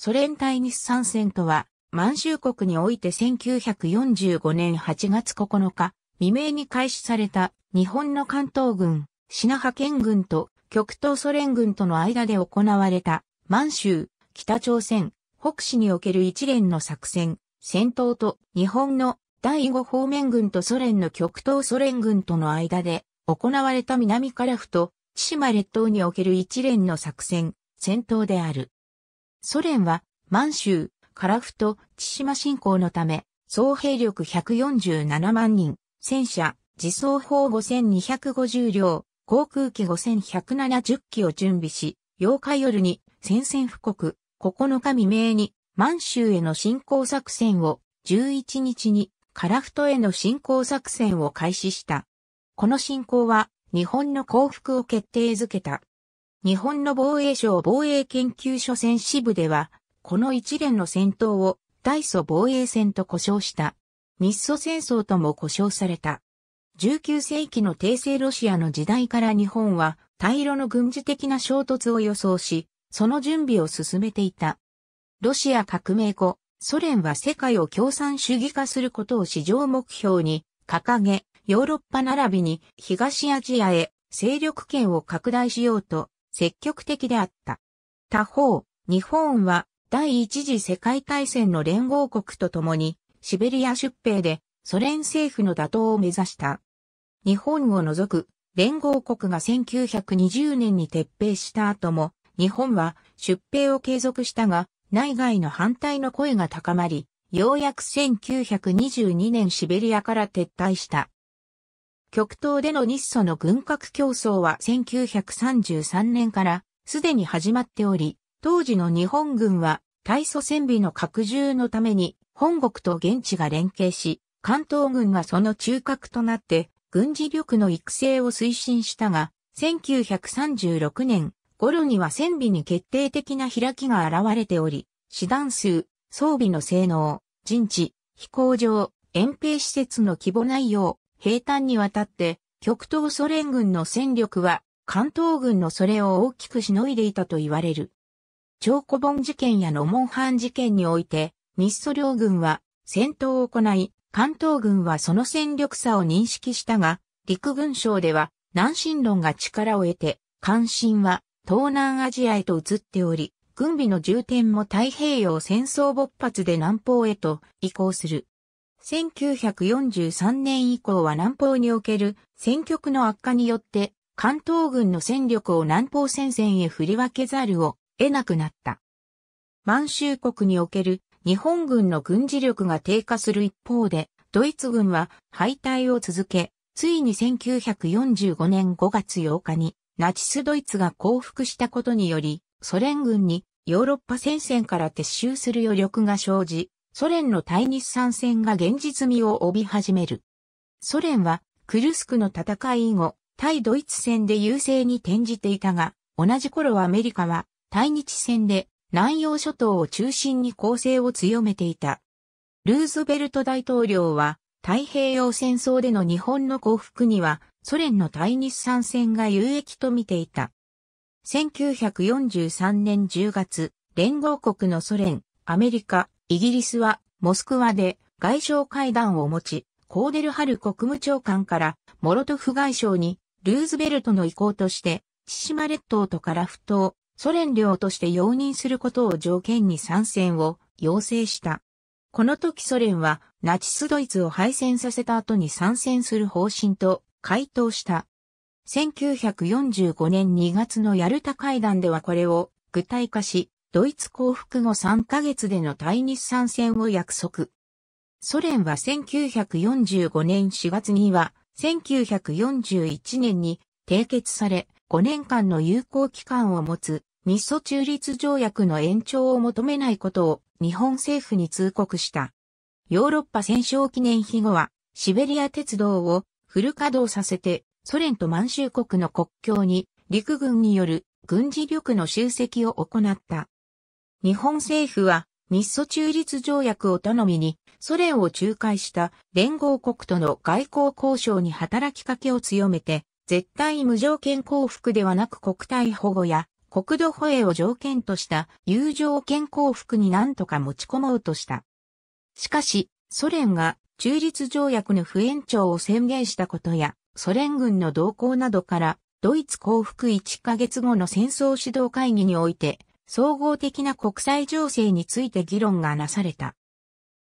ソ連対日参戦とは、満州国において1945年8月9日、未明に開始された日本の関東軍、品派遣軍と極東ソ連軍との間で行われた満州、北朝鮮、北市における一連の作戦、戦闘と日本の第五方面軍とソ連の極東ソ連軍との間で行われた南カラフと千島列島における一連の作戦、戦闘である。ソ連は満州、カラフト、千島侵攻のため、総兵力147万人、戦車、自走砲5250両、航空機5170機を準備し、8日夜に宣戦布告、9日未明に満州への侵攻作戦を、11日にカラフトへの侵攻作戦を開始した。この侵攻は日本の降伏を決定づけた。日本の防衛省防衛研究所戦支部では、この一連の戦闘を大祖防衛戦と呼称した。日ソ戦争とも呼称された。19世紀の帝政ロシアの時代から日本は、大路の軍事的な衝突を予想し、その準備を進めていた。ロシア革命後、ソ連は世界を共産主義化することを市場目標に掲げ、ヨーロッパ並びに東アジアへ勢力圏を拡大しようと積極的であった。他方、日本は第一次世界大戦の連合国と共にシベリア出兵でソ連政府の打倒を目指した。日本を除く連合国が1920年に撤兵した後も日本は出兵を継続したが内外の反対の声が高まり、ようやく1922年シベリアから撤退した。極東での日ソの軍拡競争は1933年からすでに始まっており、当時の日本軍は大祖戦備の拡充のために本国と現地が連携し、関東軍がその中核となって軍事力の育成を推進したが、1936年頃には戦備に決定的な開きが現れており、師団数、装備の性能、陣地、飛行場、遠兵施設の規模内容、平坦にわたって極東ソ連軍の戦力は関東軍のそれを大きくしのいでいたと言われる。長古本事件やノモンハン事件において、日ソ両軍は戦闘を行い、関東軍はその戦力差を認識したが、陸軍省では南進論が力を得て、関心は東南アジアへと移っており、軍備の重点も太平洋戦争勃発で南方へと移行する。1943年以降は南方における戦局の悪化によって関東軍の戦力を南方戦線へ振り分けざるを得なくなった。満州国における日本軍の軍事力が低下する一方で、ドイツ軍は敗退を続け、ついに1945年5月8日にナチスドイツが降伏したことにより、ソ連軍にヨーロッパ戦線から撤収する余力が生じ、ソ連の対日参戦が現実味を帯び始める。ソ連は、クルスクの戦い以後、対ドイツ戦で優勢に転じていたが、同じ頃はアメリカは、対日戦で南洋諸島を中心に攻勢を強めていた。ルーズベルト大統領は、太平洋戦争での日本の降伏には、ソ連の対日参戦が有益と見ていた。1943年10月、連合国のソ連、アメリカ、イギリスは、モスクワで外相会談を持ち、コーデルハル国務長官から、モロトフ外相に、ルーズベルトの意向として、千島列島と樺太をソ連領として容認することを条件に参戦を要請した。この時ソ連はナチスドイツを敗戦させた後に参戦する方針と回答した。1945年2月のヤルタ会談ではこれを具体化し、ドイツ降伏後3ヶ月での対日参戦を約束。ソ連は1945年4月には、1941年に締結され、5年間の有効期間を持つ日ソ中立条約の延長を求めないことを日本政府に通告した。ヨーロッパ戦勝記念日後はシベリア鉄道をフル稼働させてソ連と満州国の国境に陸軍による軍事力の集積を行った。日本政府は日ソ中立条約を頼みにソ連を仲介した連合国との外交交渉に働きかけを強めて絶対無条件降伏ではなく国体保護や国土保衛を条件とした友情権降伏に何とか持ち込もうとした。しかし、ソ連が中立条約の不延長を宣言したことや、ソ連軍の動向などから、ドイツ降伏1ヶ月後の戦争指導会議において、総合的な国際情勢について議論がなされた。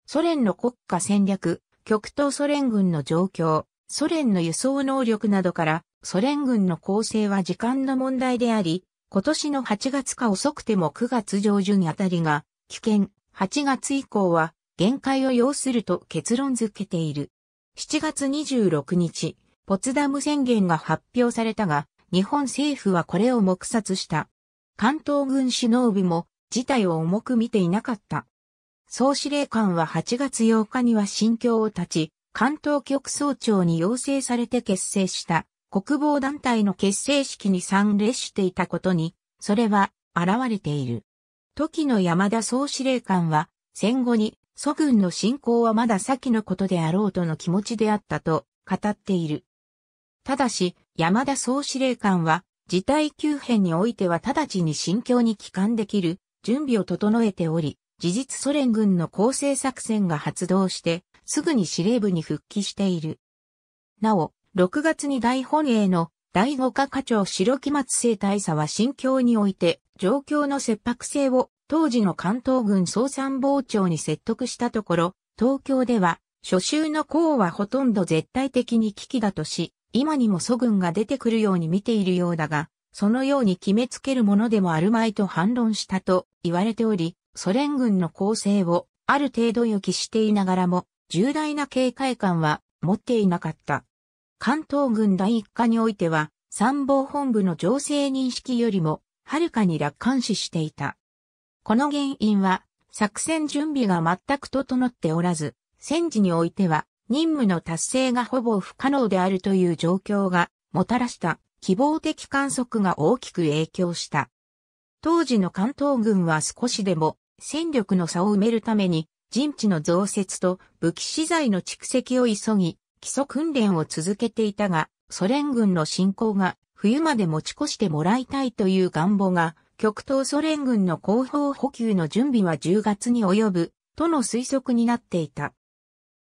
ソ連の国家戦略、極東ソ連軍の状況、ソ連の輸送能力などから、ソ連軍の構成は時間の問題であり、今年の8月か遅くても9月上旬あたりが危険、8月以降は限界を要すると結論づけている。7月26日、ポツダム宣言が発表されたが、日本政府はこれを黙殺した。関東軍首脳部も事態を重く見ていなかった。総司令官は8月8日には心境を立ち、関東局総長に要請されて結成した国防団体の結成式に参列していたことに、それは現れている。時の山田総司令官は戦後に祖軍の侵攻はまだ先のことであろうとの気持ちであったと語っている。ただし、山田総司令官は事態急変においては直ちに心境に帰還できる準備を整えており、事実ソ連軍の構成作戦が発動して、すぐに司令部に復帰している。なお、6月に大本営の第5課課長白木松生大佐は心境において、状況の切迫性を当時の関東軍総参謀長に説得したところ、東京では、初秋の項はほとんど絶対的に危機だとし、今にも祖軍が出てくるように見ているようだが、そのように決めつけるものでもあるまいと反論したと言われており、ソ連軍の構成をある程度予期していながらも、重大な警戒感は持っていなかった。関東軍第一課においては、参謀本部の情勢認識よりも、はるかに楽観視していた。この原因は、作戦準備が全く整っておらず、戦時においては、任務の達成がほぼ不可能であるという状況がもたらした希望的観測が大きく影響した。当時の関東軍は少しでも戦力の差を埋めるために陣地の増設と武器資材の蓄積を急ぎ基礎訓練を続けていたがソ連軍の侵攻が冬まで持ち越してもらいたいという願望が極東ソ連軍の後方補給の準備は10月に及ぶとの推測になっていた。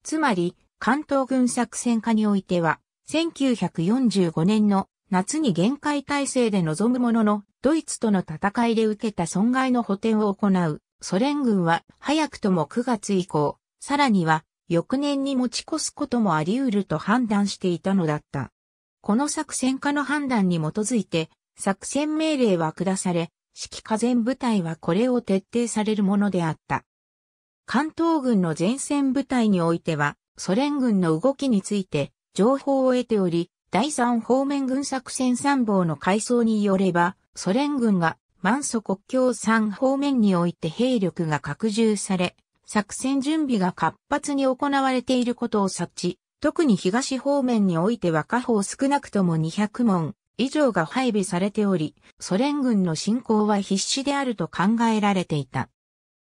つまり関東軍作戦下においては、1945年の夏に限界体制で臨むものの、ドイツとの戦いで受けた損害の補填を行う、ソ連軍は早くとも9月以降、さらには翌年に持ち越すこともあり得ると判断していたのだった。この作戦下の判断に基づいて、作戦命令は下され、指揮下前部隊はこれを徹底されるものであった。関東軍の前線部隊においては、ソ連軍の動きについて情報を得ており、第三方面軍作戦参謀の回想によれば、ソ連軍が満祖国境三方面において兵力が拡充され、作戦準備が活発に行われていることを察知、特に東方面においては下方少なくとも200門以上が配備されており、ソ連軍の侵攻は必至であると考えられていた。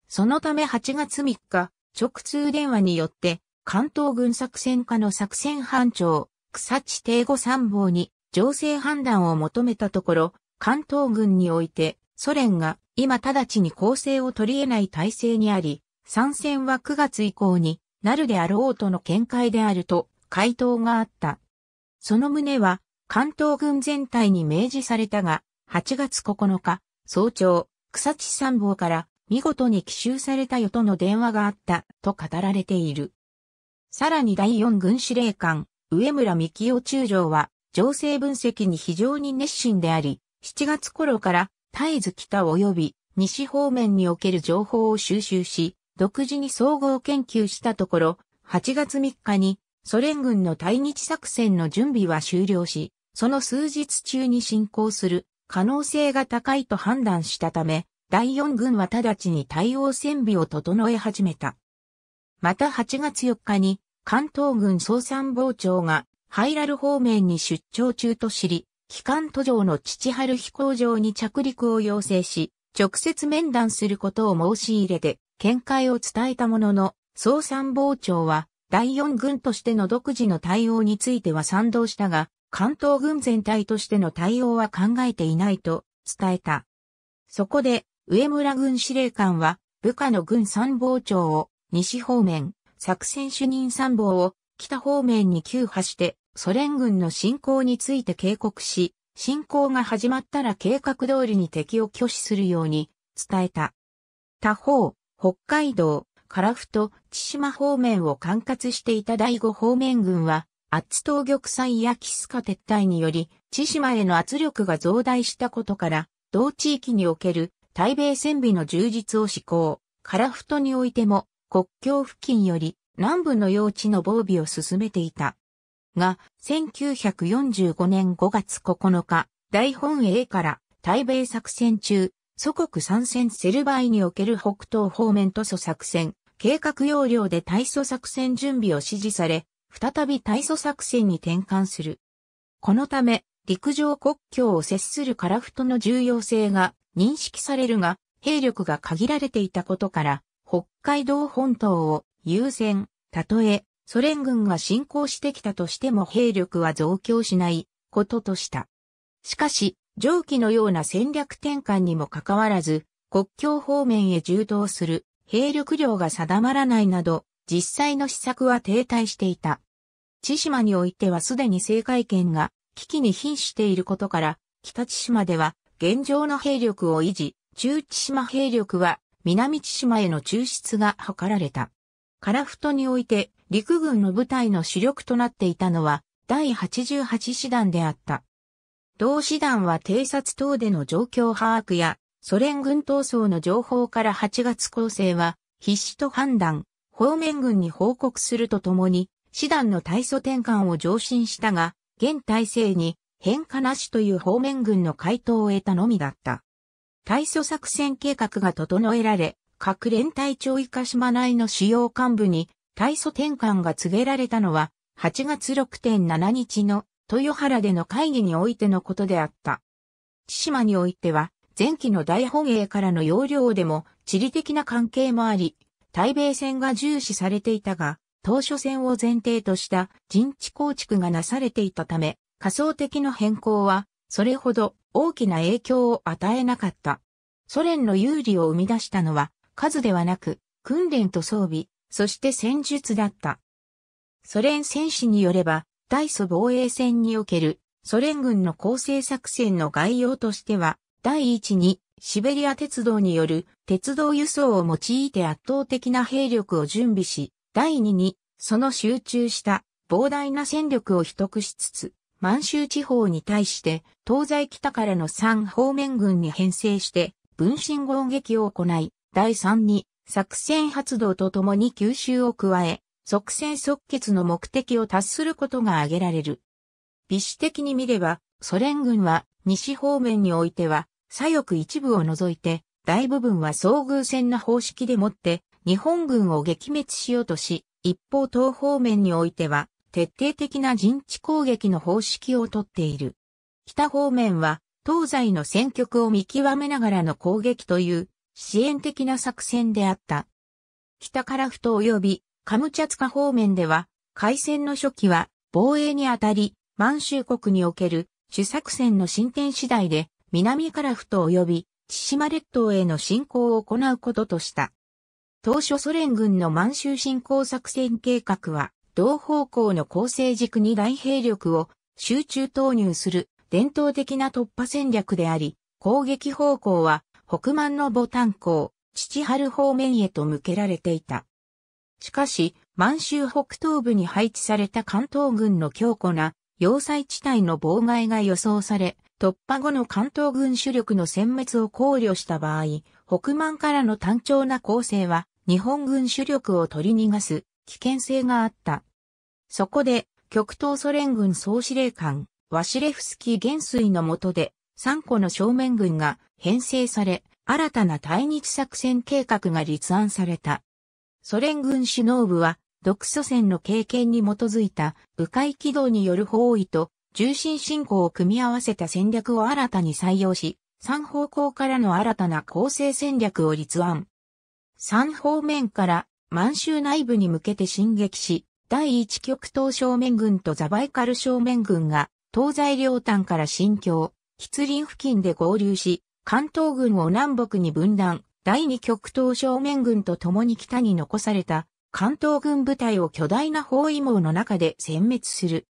そのため8月3日、直通電話によって関東軍作戦課の作戦班長、草地帝吾参謀に情勢判断を求めたところ、関東軍においてソ連が今直ちに攻勢を取り得ない体制にあり、参戦は9月以降になるであろうとの見解であると回答があった。その旨は関東軍全体に明示されたが、8月9日、早朝、草地参謀から見事に奇襲されたよとの電話があったと語られている。さらに第四軍司令官、上村幹夫中将は、情勢分析に非常に熱心であり、7月頃から絶えず北及び西方面における情報を収集し、独自に総合研究したところ、8月3日にソ連軍の対日作戦の準備は終了し、その数日中に進行する可能性が高いと判断したため、第四軍は直ちに対応戦備を整え始めた。また8月4日に関東軍総参謀長が、ハイラル方面に出張中と知り、機関途上の父春飛行場に着陸を要請し、直接面談することを申し入れて、見解を伝えたものの、総参謀長は、第四軍としての独自の対応については賛同したが、関東軍全体としての対応は考えていないと伝えた。そこで、上村軍司令官は、部下の軍参謀長を西方面、作戦主任参謀を北方面に急破して、ソ連軍の侵攻について警告し、侵攻が始まったら計画通りに敵を拒否するように伝えた。他方、北海道、樺太、千島方面を管轄していた第五方面軍は、圧倒玉砕やキスカ撤退により、千島への圧力が増大したことから、同地域における対米戦備の充実を施行、樺太においても、国境付近より南部の用地の防備を進めていた。が、1945年5月9日、大本営から対米作戦中、祖国参戦セルバイにおける北東方面塗装作戦、計画要領で対祖作戦準備を指示され、再び対祖作戦に転換する。このため、陸上国境を接するカラフトの重要性が認識されるが、兵力が限られていたことから、北海道本島を優先、たとえ、ソ連軍が侵攻してきたとしても兵力は増強しないこととした。しかし、上記のような戦略転換にもかかわらず、国境方面へ充当する兵力量が定まらないなど、実際の施策は停滞していた。千島においてはすでに政界権が危機に瀕していることから、北千島では現状の兵力を維持、中千島兵力は南千島への抽出が図られた。樺太において陸軍の部隊の主力となっていたのは第88師団であった。同師団は偵察等での状況把握やソ連軍闘争の情報から8月構成は必死と判断、方面軍に報告するとともに、師団の体操転換を上申したが、現体制に変化なしという方面軍の回答を得たのみだった。対処作戦計画が整えられ、各連隊長以下島内の主要幹部に対処転換が告げられたのは、8月6.7日の豊原での会議においてのことであった。千島においては、前期の大本営からの要領でも地理的な関係もあり、対米戦が重視されていたが、当初戦を前提とした陣地構築がなされていたため、仮想的な変更はそれほど大きな影響を与えなかった。ソ連の有利を生み出したのは数ではなく、訓練と装備、そして戦術だった。ソ連戦士によれば、大祖防衛戦におけるソ連軍の構成作戦の概要としては、第一にシベリア鉄道による鉄道輸送を用いて圧倒的な兵力を準備し、第二にその集中した膨大な戦力を取得しつつ、満州地方に対して東西北からの三方面軍に編成して分身攻撃を行い、第3に作戦発動とともに吸収を加え、即戦即決の目的を達することが挙げられる。微視的に見れば、ソ連軍は西方面においては、左翼一部を除いて、大部分は遭遇戦の方式でもって、日本軍を撃滅しようとし、一方東方面においては、徹底的な陣地攻撃の方式をとっている。北方面は東西の戦局を見極めながらの攻撃という支援的な作戦であった。北カラフト及びカムチャツカ方面では、海戦の初期は防衛にあたり、満州国における主作戦の進展次第で、南カラフト及び千島列島への侵攻を行うこととした。当初ソ連軍の満州侵攻作戦計画は、同方向の構成軸に大兵力を集中投入する伝統的な突破戦略であり、攻撃方向は北満の母炭港、父春方面へと向けられていた。しかし、満州北東部に配置された関東軍の強固な要塞地帯の妨害が予想され、突破後の関東軍主力の殲滅を考慮した場合、北満からの単調な攻勢は日本軍主力を取り逃がす危険性があった。そこで、極東ソ連軍総司令官、ワシレフスキー元帥の下で、3個の正面軍が編成され、新たな対日作戦計画が立案された。ソ連軍首脳部は、独ソ戦の経験に基づいた、迂回軌道による包囲と、重心進行を組み合わせた戦略を新たに採用し、3方向からの新たな構成戦略を立案。3方面から満州内部に向けて進撃し、第一極東正面軍とザバイカル正面軍が東西両端から新疆、吉林付近で合流し、関東軍を南北に分断、第二極東正面軍と共に北に残された関東軍部隊を巨大な包囲網の中で殲滅する。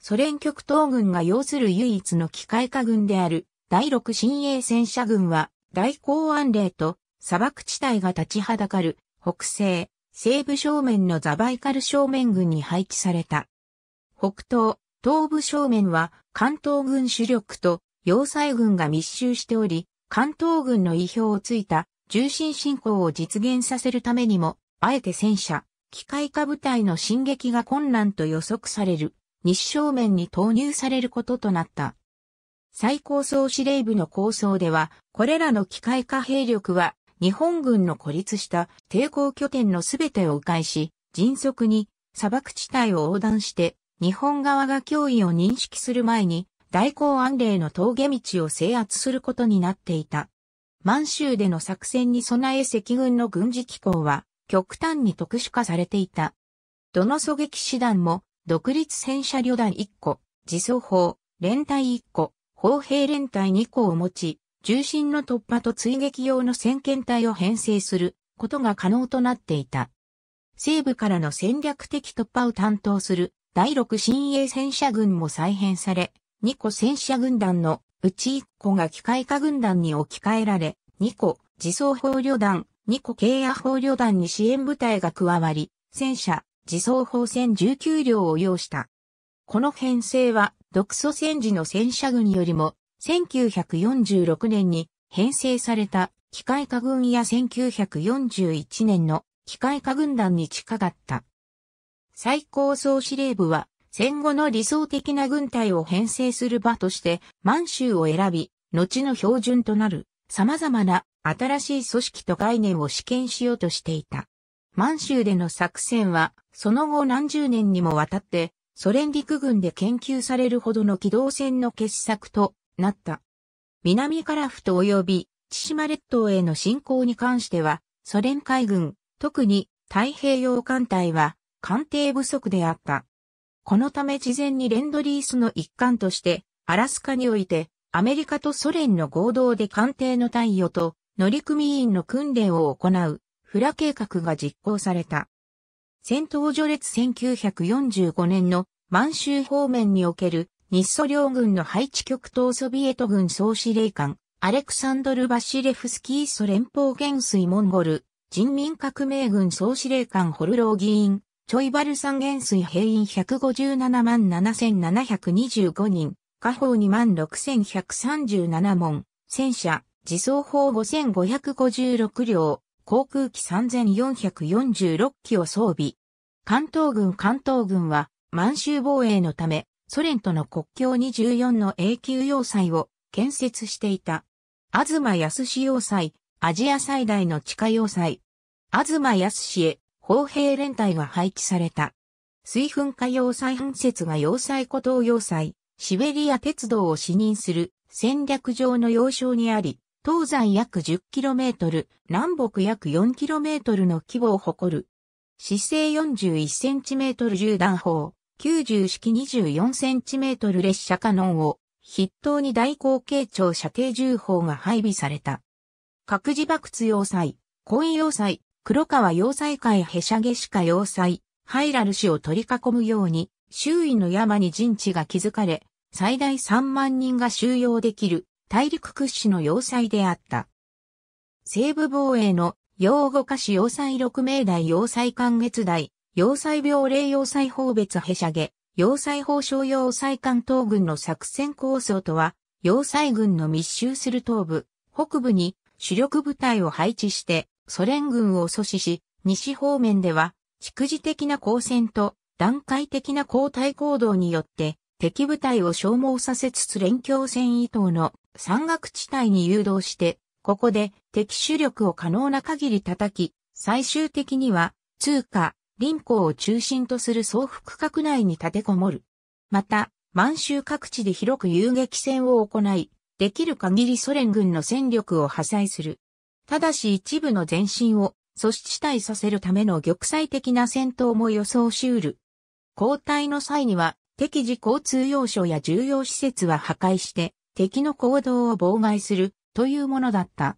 ソ連極東軍が要する唯一の機械化軍である第六新鋭戦車軍は大公安令と砂漠地帯が立ちはだかる北西、西部正面のザバイカル正面軍に配置された。北東、東部正面は関東軍主力と要塞軍が密集しており、関東軍の意表をついた重心進行を実現させるためにも、あえて戦車、機械化部隊の進撃が困難と予測される、西正面に投入されることとなった。最高総司令部の構想では、これらの機械化兵力は日本軍の孤立した抵抗拠点のすべてを迂回し、迅速に砂漠地帯を横断して、日本側が脅威を認識する前に、大港安令の峠道を制圧することになっていた。満州での作戦に備え赤軍の軍事機構は、極端に特殊化されていた。どの狙撃師団も、独立戦車旅団1個、自走砲、連隊1個、砲兵連隊2個を持ち、重心の突破と追撃用の先遣隊を編成することが可能となっていた。西部からの戦略的突破を担当する第6新鋭戦車軍も再編され、2個戦車軍団のうち1個が機械化軍団に置き換えられ、2個自走砲旅団、2個軽野砲旅団に支援部隊が加わり、戦車、自走砲戦19両を要した。この編成は、独ソ戦時の戦車軍よりも1946年に編成された機械化軍や1941年の機械化軍団に近かった。最高総司令部は戦後の理想的な軍隊を編成する場として満州を選び、後の標準となる様々な新しい組織と概念を試験しようとしていた。満州での作戦はその後何十年にもわたってソ連陸軍で研究されるほどの機動戦の傑作となった。南カラフト及び千島列島への侵攻に関しては、ソ連海軍、特に太平洋艦隊は艦艇不足であった。このため事前にレンドリースの一環として、アラスカにおいて、アメリカとソ連の合同で艦艇の対応と乗組員の訓練を行う、フラ計画が実行された。戦闘序列1945年の満州方面における日ソ両軍の配置局とソビエト軍総司令官、アレクサンドル・バシレフスキーソ連邦元帥モンゴル、人民革命軍総司令官ホルロー議員、チョイバルさん元帥兵員157万7725人、下方2万6137門、戦車、自走砲5556両、航空機3446機を装備。関東軍関東軍は満州防衛のためソ連との国境24の永久要塞を建設していた。東康要塞、アジア最大の地下要塞。東康へ砲兵連隊が配置された。水噴火要塞噴設が要塞古島要塞、シベリア鉄道を視認する戦略上の要衝にあり、東西約 10km、南北約 4km の規模を誇る。姿勢 41cm 縦断砲、90式2 4トル列車カノンを筆頭に大口径長射程銃砲が配備された。各自爆津要塞、婚要塞、黒川要塞会へしゃげしか要塞、ハイラル市を取り囲むように、周囲の山に陣地が築かれ、最大3万人が収容できる大陸屈指の要塞であった。西部防衛の洋語下市要塞六名台要塞関月台、要塞病例要塞法別へしゃげ、要塞法省要塞関東軍の作戦構想とは、要塞軍の密集する東部、北部に主力部隊を配置して、ソ連軍を阻止し、西方面では、蓄次的な交戦と段階的な交代行動によって、敵部隊を消耗させつつ連強戦意等の山岳地帯に誘導して、ここで敵主力を可能な限り叩き、最終的には、通貨、林港を中心とする総副閣内に立てこもる。また、満州各地で広く遊撃戦を行い、できる限りソ連軍の戦力を破砕する。ただし一部の前進を阻止地帯させるための玉砕的な戦闘も予想しうる。交代の際には、適時交通要所や重要施設は破壊して、敵の行動を妨害するというものだった。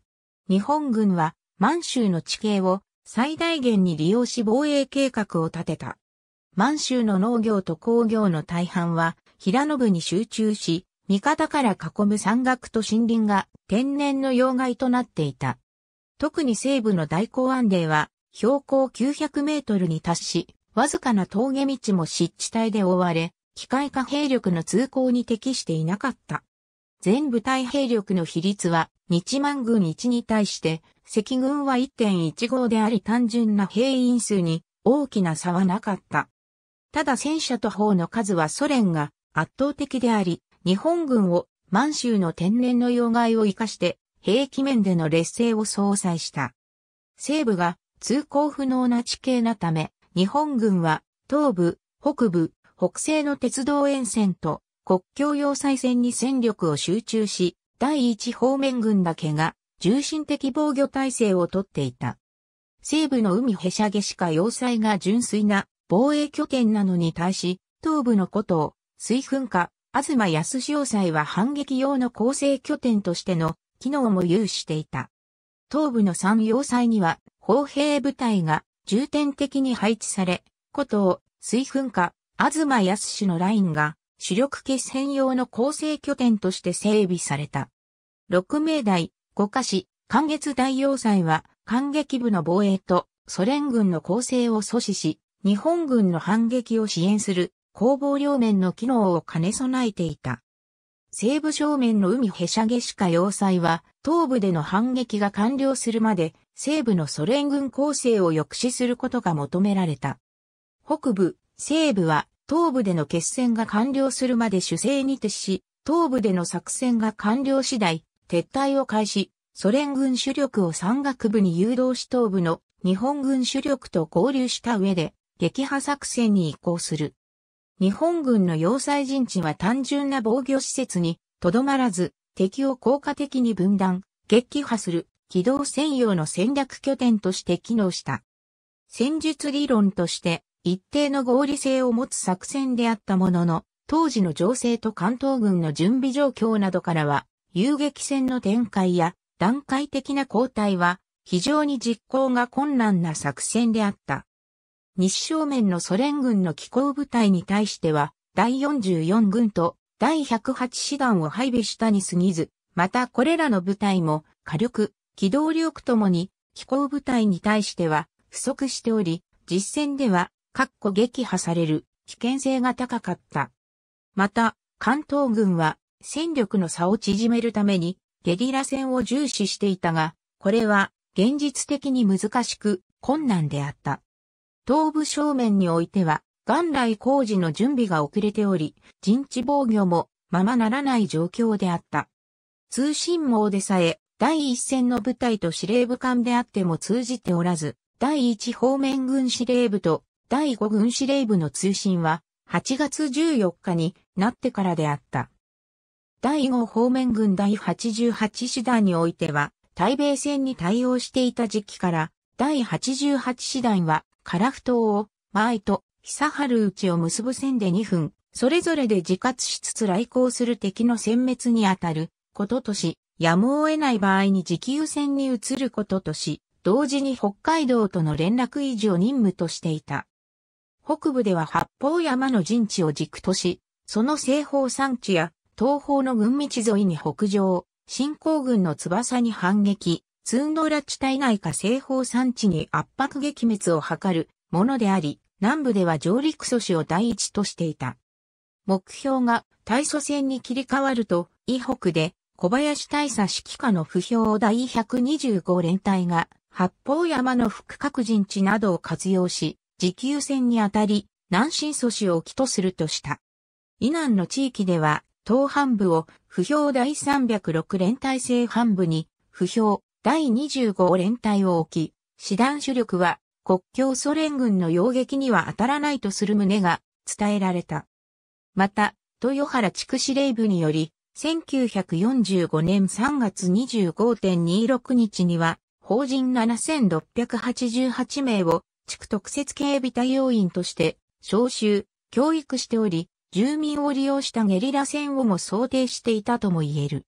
日本軍は満州の地形を最大限に利用し防衛計画を立てた。満州の農業と工業の大半は平野部に集中し、味方から囲む山岳と森林が天然の要害となっていた。特に西部の大港安令は標高900メートルに達し、わずかな峠道も湿地帯で覆われ、機械化兵力の通行に適していなかった。全部隊兵力の比率は日満軍1に対して、赤軍は1.15であり単純な兵員数に大きな差はなかった。ただ戦車と砲の数はソ連が圧倒的であり、日本軍を満州の天然の要害を生かして兵器面での劣勢を相殺した。西部が通行不能な地形なため、日本軍は東部、北部、北西の鉄道沿線と国境要塞戦に戦力を集中し、第一方面軍だけが重心的防御体制をとっていた。西部の海へしゃげしか要塞が純粋な防衛拠点なのに対し、東部の古都、水噴火、東安要塞は反撃用の構成拠点としての機能も有していた。東部の三要塞には砲兵部隊が重点的に配置され、古都、水噴火、東安のラインが主力決戦用の構成拠点として整備された。六名台、五カ市、関月大要塞は、関撃部の防衛とソ連軍の攻勢を阻止し、日本軍の反撃を支援する攻防両面の機能を兼ね備えていた。西部正面の海へしゃげしか要塞は、東部での反撃が完了するまで、西部のソ連軍攻勢を抑止することが求められた。北部、西部は東部での決戦が完了するまで守勢に徹し、東部での作戦が完了次第、撤退を開始、ソ連軍主力を山岳部に誘導し東部の日本軍主力と合流した上で、撃破作戦に移行する。日本軍の要塞陣地は単純な防御施設にとどまらず、敵を効果的に分断、撃破する、機動専用の戦略拠点として機能した。戦術理論として、一定の合理性を持つ作戦であったものの、当時の情勢と関東軍の準備状況などからは、遊撃戦の展開や段階的な交代は非常に実行が困難な作戦であった。日正面のソ連軍の機構部隊に対しては、第44軍と第108師団を配備したに過ぎず、またこれらの部隊も火力、機動力ともに機構部隊に対しては不足しており、実戦ではかっこ撃破される危険性が高かった。また、関東軍は戦力の差を縮めるためにゲリラ戦を重視していたが、これは現実的に難しく困難であった。東部正面においては、元来工事の準備が遅れており、陣地防御もままならない状況であった。通信網でさえ、第一線の部隊と司令部間であっても通じておらず、第一方面軍司令部と第5軍司令部の通信は8月14日になってからであった。第5方面軍第88師団においては、対米戦に対応していた時期から、第88師団は、カラフ島を、前と、久春内を結ぶ線で2分、それぞれで自活しつつ来航する敵の殲滅にあたる、こととし、やむを得ない場合に時給戦に移ることとし、同時に北海道との連絡維持を任務としていた。北部では八方山の陣地を軸とし、その西方山地や東方の軍道沿いに北上、新興軍の翼に反撃、ツンドラ地帯内か西方山地に圧迫撃滅を図るものであり、南部では上陸阻止を第一としていた。目標が大祖戦に切り替わると、異北で小林大佐指揮下の不評第125連隊が八方山の副各陣地などを活用し、持久戦にあたり、南進阻止を起とするとした。以南の地域では、東半部を、不評第306連隊制半部に、不評第25連隊を置き、師団主力は、国境ソ連軍の要撃には当たらないとする旨が伝えられた。また、豊原地区司令部により、1945年3月25.26日には、法人7688名を地区特設警備隊要員として招集、教育しており、住民を利用したゲリラ戦をも想定していたとも言える。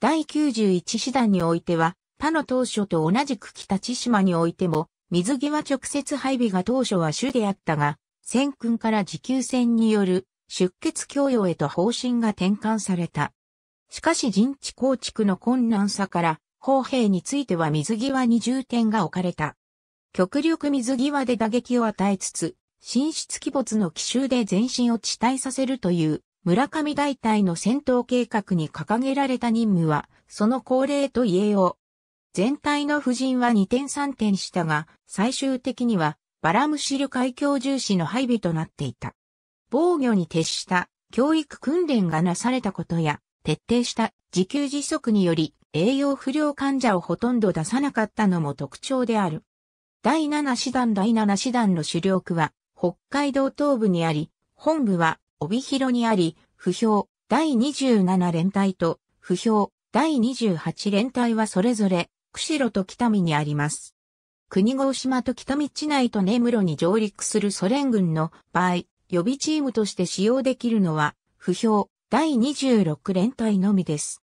第91師団においては、他の当初と同じく北千島においても、水際直接配備が当初は主であったが、戦訓から持久戦による出血供与へと方針が転換された。しかし陣地構築の困難さから、砲兵については水際に重点が置かれた。極力水際で打撃を与えつつ、進出鬼没の奇襲で前進を地帯させるという村上大隊の戦闘計画に掲げられた任務は、その恒例と言えよう。全体の布陣は2点3点したが、最終的にはバラムシル海峡重視の配備となっていた。防御に徹した教育訓練がなされたことや、徹底した自給自足により栄養不良患者をほとんど出さなかったのも特徴である。第7師団第7師団の主力は、北海道東部にあり、本部は帯広にあり、不評第27連隊と、不評第28連隊はそれぞれ、釧路と北見にあります。国号島と北道内と根室に上陸するソ連軍の場合、予備チームとして使用できるのは、不評第26連隊のみです。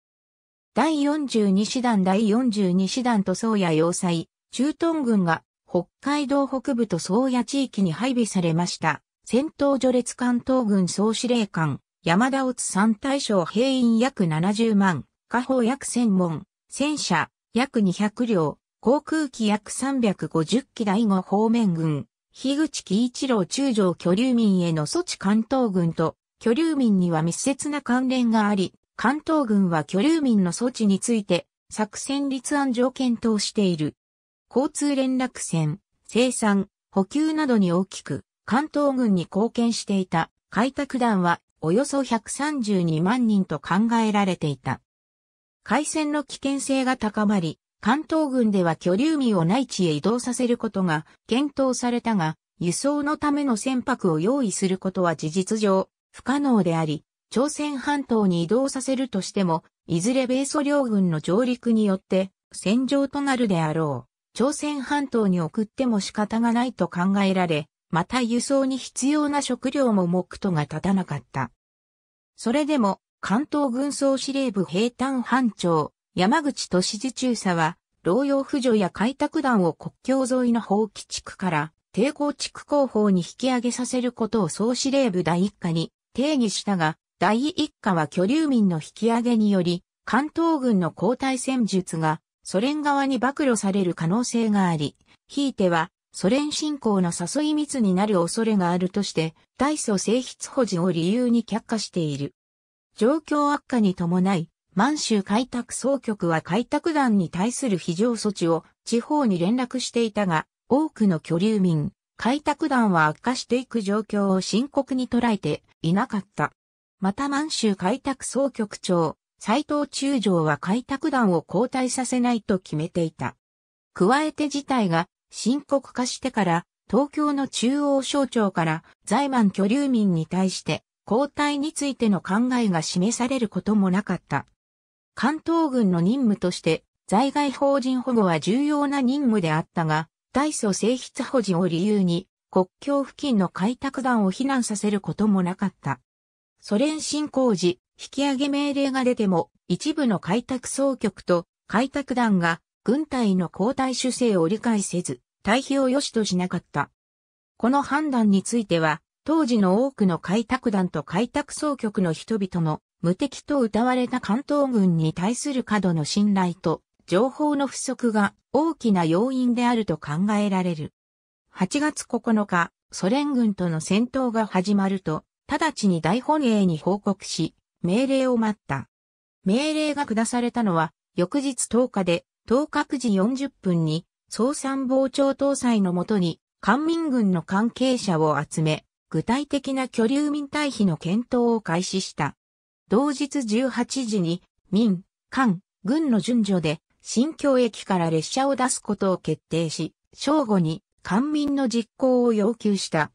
第42師団第42師団と宗谷要塞、中東軍が北海道北部と宗谷地域に配備されました。戦闘序列関東軍総司令官、山田乙三大将兵員約70万、下方約1000門、戦車約200両、航空機約350機第5方面軍、樋口喜一郎中将居留民への措置関東軍と、居留民には密接な関連があり、関東軍は居留民の措置について、作戦立案上検討している。交通連絡船、生産、補給などに大きく、関東軍に貢献していた開拓団はおよそ132万人と考えられていた。海戦の危険性が高まり、関東軍では居留民を内地へ移動させることが検討されたが、輸送のための船舶を用意することは事実上不可能であり、朝鮮半島に移動させるとしても、いずれ米ソ両軍の上陸によって戦場となるであろう。朝鮮半島に送っても仕方がないと考えられ、また輸送に必要な食料も目途が立たなかった。それでも、関東軍総司令部平坦班長、山口俊次中佐は、老洋婦女や開拓団を国境沿いの放棄地区から、抵抗地区後方に引き上げさせることを総司令部第一課に定義したが、第一課は居留民の引き上げにより、関東軍の交代戦術がソ連側に暴露される可能性があり、ひいては、ソ連侵攻の誘い密になる恐れがあるとして、大祖性筆保持を理由に却下している。状況悪化に伴い、満州開拓総局は開拓団に対する非常措置を地方に連絡していたが、多くの居留民、開拓団は悪化していく状況を深刻に捉えていなかった。また満州開拓総局長、斎藤中将は開拓団を交代させないと決めていた。加えて事態が深刻化してから東京の中央省庁から財満居留民に対して交代についての考えが示されることもなかった。関東軍の任務として在外邦人保護は重要な任務であったが、大祖性質保持を理由に国境付近の開拓団を避難させることもなかった。ソ連侵攻時、引き上げ命令が出ても、一部の開拓総局と開拓団が軍隊の交代主制を理解せず、退避を良しとしなかった。この判断については、当時の多くの開拓団と開拓総局の人々の無敵と謳われた関東軍に対する過度の信頼と情報の不足が大きな要因であると考えられる。8月9日、ソ連軍との戦闘が始まると、直ちに大本営に報告し、命令を待った。命令が下されたのは、翌日10日で、10時40分に、総参謀長搭載のもとに、官民軍の関係者を集め、具体的な居留民退避の検討を開始した。同日18時に、民、官、軍の順序で、新京駅から列車を出すことを決定し、正午に、官民の実行を要求した。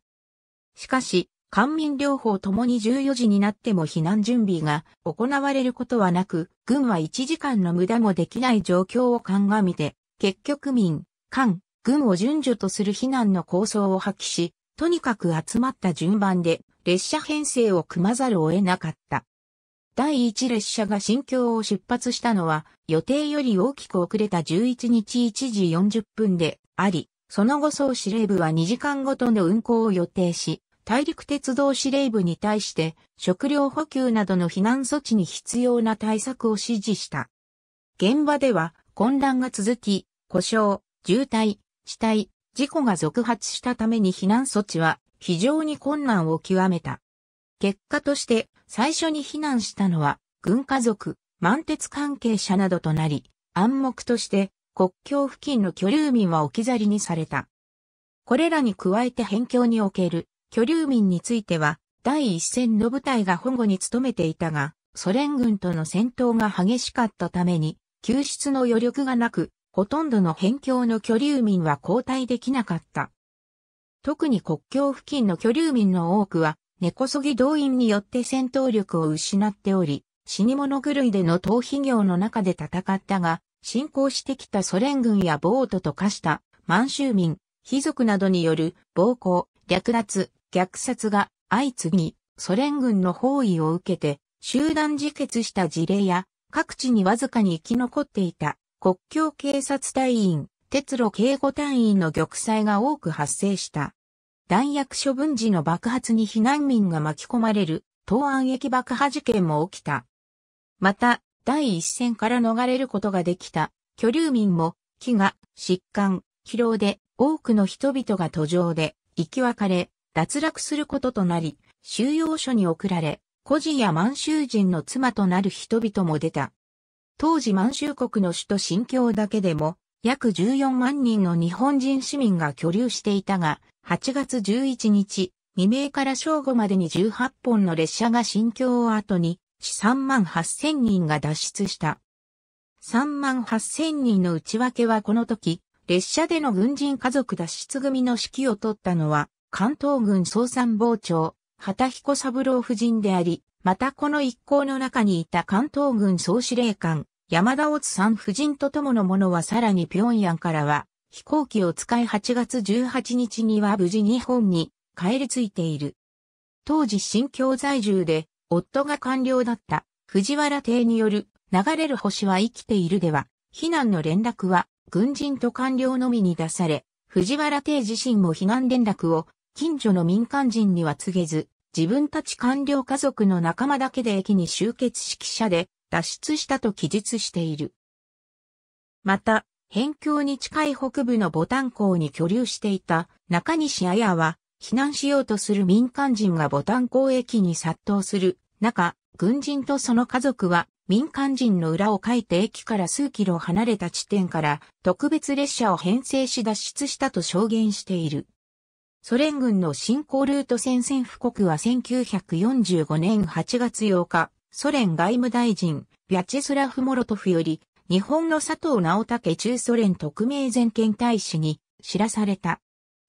しかし、官民両方ともに14時になっても避難準備が行われることはなく、軍は1時間の無駄もできない状況を鑑みて、結局民、官、軍を順序とする避難の構想を発揮し、とにかく集まった順番で列車編成を組まざるを得なかった。第1列車が新京を出発したのは予定より大きく遅れた11日1時40分であり、その後総司令部は2時間ごとの運行を予定し、大陸鉄道司令部に対して食料補給などの避難措置に必要な対策を指示した。現場では混乱が続き、故障、渋滞、死体、事故が続発したために避難措置は非常に困難を極めた。結果として最初に避難したのは軍家族、満鉄関係者などとなり、暗黙として国境付近の居留民は置き去りにされた。これらに加えて辺境における居留民については、第一線の部隊が保護に努めていたが、ソ連軍との戦闘が激しかったために、救出の余力がなく、ほとんどの辺境の居留民は交代できなかった。特に国境付近の居留民の多くは、根こそぎ動員によって戦闘力を失っており、死に物狂いでの逃避業の中で戦ったが、侵攻してきたソ連軍や暴徒と化した満州民、貴族などによる暴行、略奪、虐殺が相次ぎ、ソ連軍の包囲を受けて、集団自決した事例や、各地にわずかに生き残っていた国境警察隊員、鉄路警護隊員の玉砕が多く発生した。弾薬処分時の爆発に避難民が巻き込まれる、東安駅爆破事件も起きた。また、第一線から逃れることができた、居留民も、飢餓、疾患、疲労で、多くの人々が途上で、生き別れ、脱落することとなり、収容所に送られ、孤児や満州人の妻となる人々も出た。当時満州国の首都新京だけでも、約14万人の日本人市民が居留していたが、8月11日、未明から正午までに18本の列車が新京を後に、3万8000人が脱出した。3万8000人の内訳はこの時、列車での軍人家族脱出組の指揮を取ったのは、関東軍総参謀長、畑彦三郎夫人であり、またこの一行の中にいた関東軍総司令官、山田乙さん夫人と共の者はさらに平壌からは、飛行機を使い8月18日には無事日本に帰り着いている。当時新京在住で、夫が官僚だった藤原邸による流れる星は生きているでは、避難の連絡は軍人と官僚のみに出され、藤原帝自身も悲願連絡を近所の民間人には告げず、自分たち官僚家族の仲間だけで駅に集結式者で脱出したと記述している。また、辺境に近い北部のボタン港に居留していた中西綾は、避難しようとする民間人がボタン港駅に殺到する中、軍人とその家族は民間人の裏を書いて駅から数キロ離れた地点から特別列車を編成し脱出したと証言している。ソ連軍の侵攻ルート戦線布告は1945年8月8日、ソ連外務大臣、ビャチェスラフ・モロトフより、日本の佐藤直武中ソ連特命全権大使に知らされた。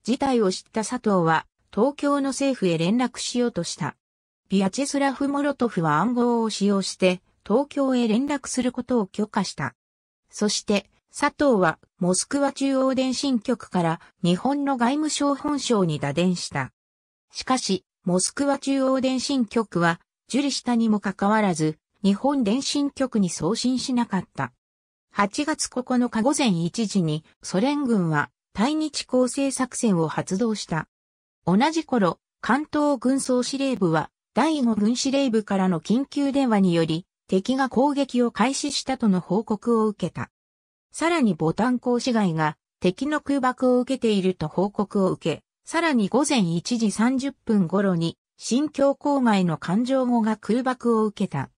事態を知った佐藤は、東京の政府へ連絡しようとした。ビアチェスラフ・モロトフは暗号を使用して、東京へ連絡することを許可した。そして、佐藤はモスクワ中央電信局から日本の外務省本省に打電した。しかし、モスクワ中央電信局は受理したにもかかわらず、日本電信局に送信しなかった。8月9日午前1時にソ連軍は対日攻勢作戦を発動した。同じ頃、関東軍総司令部は第5軍司令部からの緊急電話により、敵が攻撃を開始したとの報告を受けた。さらにボタン工市街が敵の空爆を受けていると報告を受け、さらに午前1時30分頃に新京郊外の環状後が空爆を受けた。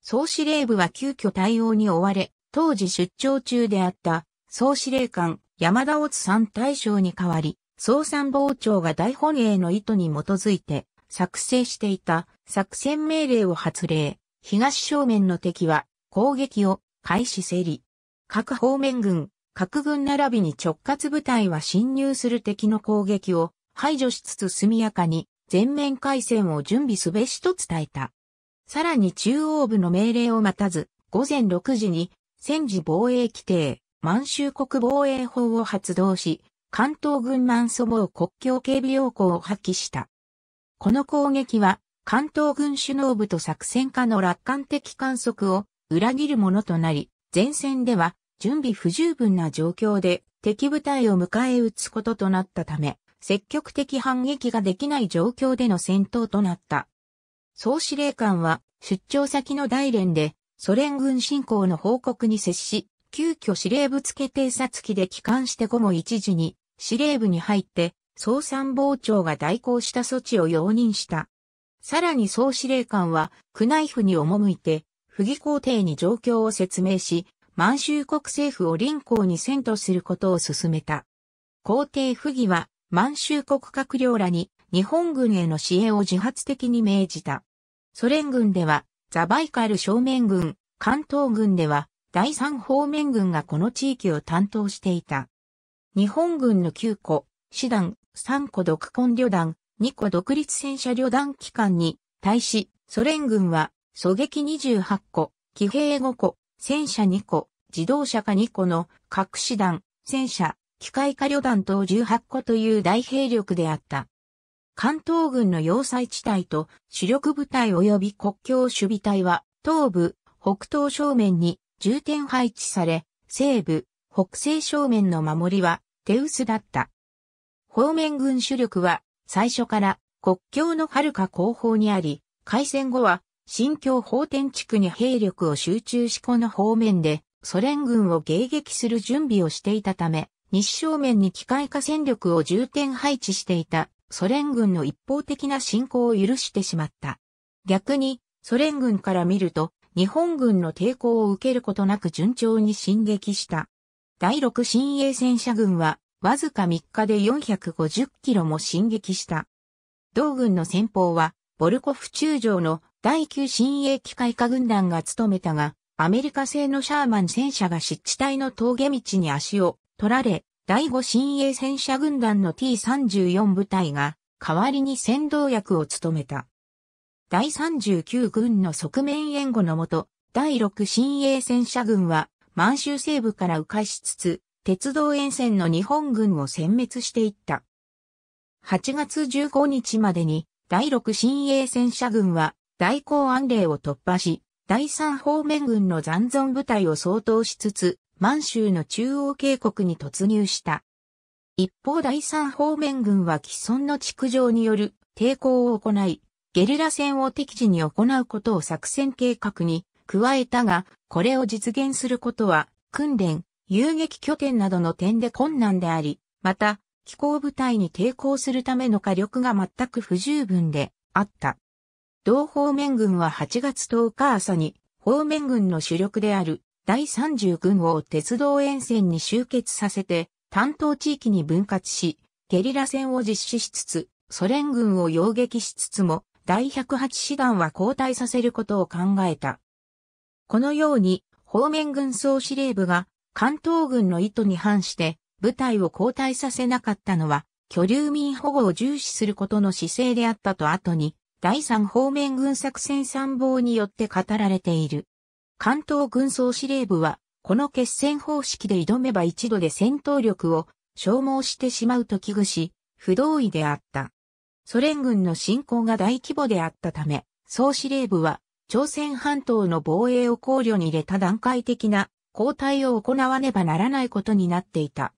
総司令部は急遽対応に追われ、当時出張中であった総司令官山田乙三大将に代わり、総参謀長が大本営の意図に基づいて作成していた作戦命令を発令。東正面の敵は攻撃を開始せり。各方面軍、各軍並びに直轄部隊は侵入する敵の攻撃を排除しつつ速やかに全面回戦を準備すべしと伝えた。さらに中央部の命令を待たず、午前6時に戦時防衛規定、満州国防衛法を発動し、関東軍満祖母国境警備要項を発揮した。この攻撃は関東軍首脳部と作戦家の楽観的観測を裏切るものとなり、前線では準備不十分な状況で敵部隊を迎え撃つこととなったため、積極的反撃ができない状況での戦闘となった。総司令官は出張先の大連でソ連軍侵攻の報告に接し、急遽司令部付偵察機で帰還して午後1時に司令部に入って総参謀長が代行した措置を容認した。さらに総司令官は、区内府に赴いて、不義皇帝に状況を説明し、満州国政府を臨港に遷都することを進めた。皇帝不義は、満州国閣僚らに、日本軍への支援を自発的に命じた。ソ連軍では、ザバイカル正面軍、関東軍では、第三方面軍がこの地域を担当していた。日本軍の9個、師団、3個独根旅団、2個独立戦車旅団機関に対し、ソ連軍は、狙撃28個、騎兵5個、戦車2個、自動車化2個の各師団、戦車、機械化旅団等18個という大兵力であった。関東軍の要塞地帯と主力部隊及び国境守備隊は東部、北東正面に重点配置され、西部、北西正面の守りは手薄だった。方面軍主力は最初から国境の遥か後方にあり、開戦後は新疆方天地区に兵力を集中しこの方面でソ連軍を迎撃する準備をしていたため、日正面に機械化戦力を重点配置していたソ連軍の一方的な侵攻を許してしまった。逆にソ連軍から見ると日本軍の抵抗を受けることなく順調に進撃した。第6新鋭戦車軍はわずか3日で450キロも進撃した。同軍の先方は、ボルコフ中将の第9新鋭機械化軍団が務めたが、アメリカ製のシャーマン戦車が湿地帯の峠道に足を取られ、第5新鋭戦車軍団の T34 部隊が代わりに先導役を務めた。第39軍の側面援護のもと、第6新鋭戦車軍は満州西部から迂回しつつ、鉄道沿線の日本軍を殲滅していった。8月15日までに第6新鋭戦車軍は大港安令を突破し、第3方面軍の残存部隊を相当しつつ、満州の中央渓谷に突入した。一方第3方面軍は既存の築城による抵抗を行い、ゲリラ戦を敵地に行うことを作戦計画に加えたが、これを実現することは訓練、遊撃拠点などの点で困難であり、また、機構部隊に抵抗するための火力が全く不十分であった。同方面軍は8月10日朝に、方面軍の主力である第30軍を鉄道沿線に集結させて、担当地域に分割し、ゲリラ戦を実施しつつ、ソ連軍を擁撃しつつも、第108師団は交代させることを考えた。このように、方面軍総司令部が関東軍の意図に反して部隊を交代させなかったのは、居留民保護を重視することの姿勢であったと後に、第三方面軍作戦参謀によって語られている。関東軍総司令部は、この決戦方式で挑めば一度で戦闘力を消耗してしまうと危惧し、不同意であった。ソ連軍の侵攻が大規模であったため、総司令部は朝鮮半島の防衛を考慮に入れた段階的な交代を行わねばならないことになっていた。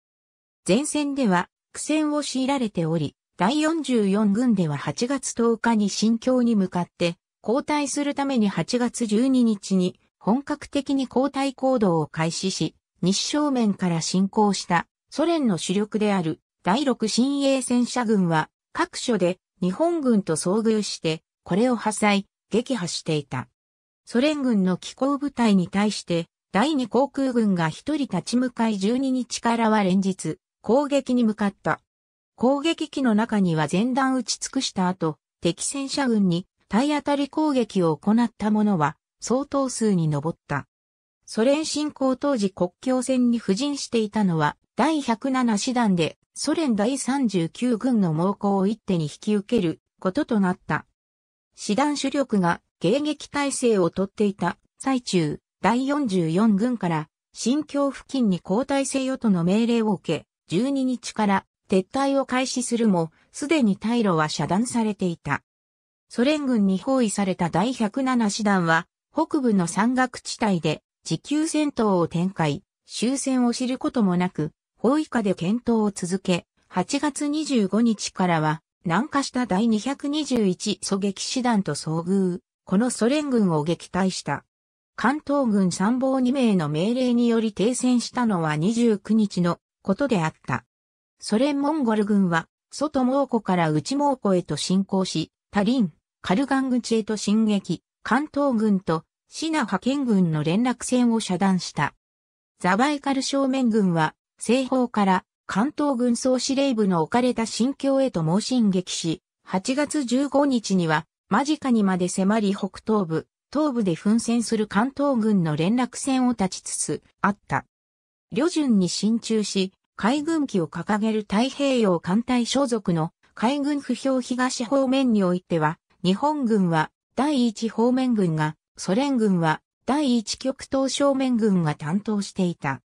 前線では苦戦を強いられており、第44軍では8月10日に新疆に向かって交代するために8月12日に本格的に交代行動を開始し、日正面から進行したソ連の主力である第6新鋭戦車軍は各所で日本軍と遭遇してこれを破砕、撃破していた。ソ連軍の機構部隊に対して第二航空軍が一人立ち向かい12日からは連日、攻撃に向かった。攻撃機の中には前段打ち尽くした後、敵戦車軍に体当たり攻撃を行った者は相当数に上った。ソ連侵攻当時国境線に布陣していたのは第107師団でソ連第39軍の猛攻を一手に引き受けることとなった。師団主力が迎撃態勢をとっていた最中、第44軍から新疆付近に交代せよとの命令を受け、12日から撤退を開始するも、すでに退路は遮断されていた。ソ連軍に包囲された第107師団は、北部の山岳地帯で持久戦闘を展開、終戦を知ることもなく、包囲下で検討を続け、8月25日からは、南下した第221狙撃師団と遭遇、このソ連軍を撃退した。関東軍参謀2名の命令により停戦したのは29日のことであった。ソ連モンゴル軍は、外蒙古から内蒙古へと侵攻し、タリン、カルガン口へと進撃、関東軍とシナ派遣軍の連絡線を遮断した。ザバイカル正面軍は、西方から関東軍総司令部の置かれた新境へと猛進撃し、8月15日には間近にまで迫り北東部、東部で奮戦する関東軍の連絡船を立ちつつあった。旅順に進駐し、海軍機を掲げる太平洋艦隊所属の海軍不評東方面においては、日本軍は第一方面軍が、ソ連軍は第一極東正面軍が担当していた。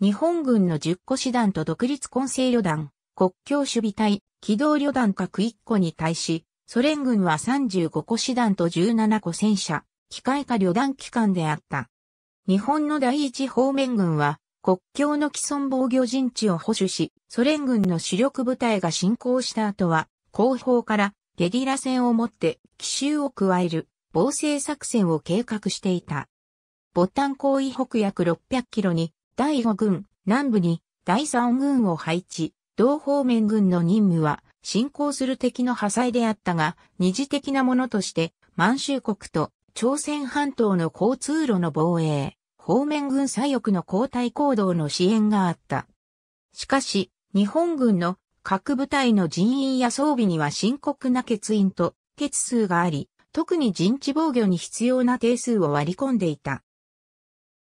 日本軍の10個師団と独立混成旅団、国境守備隊、機動旅団各1個に対し、ソ連軍は35個師団と17個戦車、機械化旅団機関であった。日本の第一方面軍は、国境の既存防御陣地を保守し、ソ連軍の主力部隊が侵攻した後は、後方からゲリラ戦をもって奇襲を加える防制作戦を計画していた。ボタン行為北約600キロに第5軍、南部に第3軍を配置、同方面軍の任務は侵攻する敵の破砕であったが、二次的なものとして満州国と朝鮮半島の交通路の防衛、方面軍左翼の交代行動の支援があった。しかし、日本軍の各部隊の人員や装備には深刻な欠員と欠数があり、特に陣地防御に必要な定数を割り込んでいた。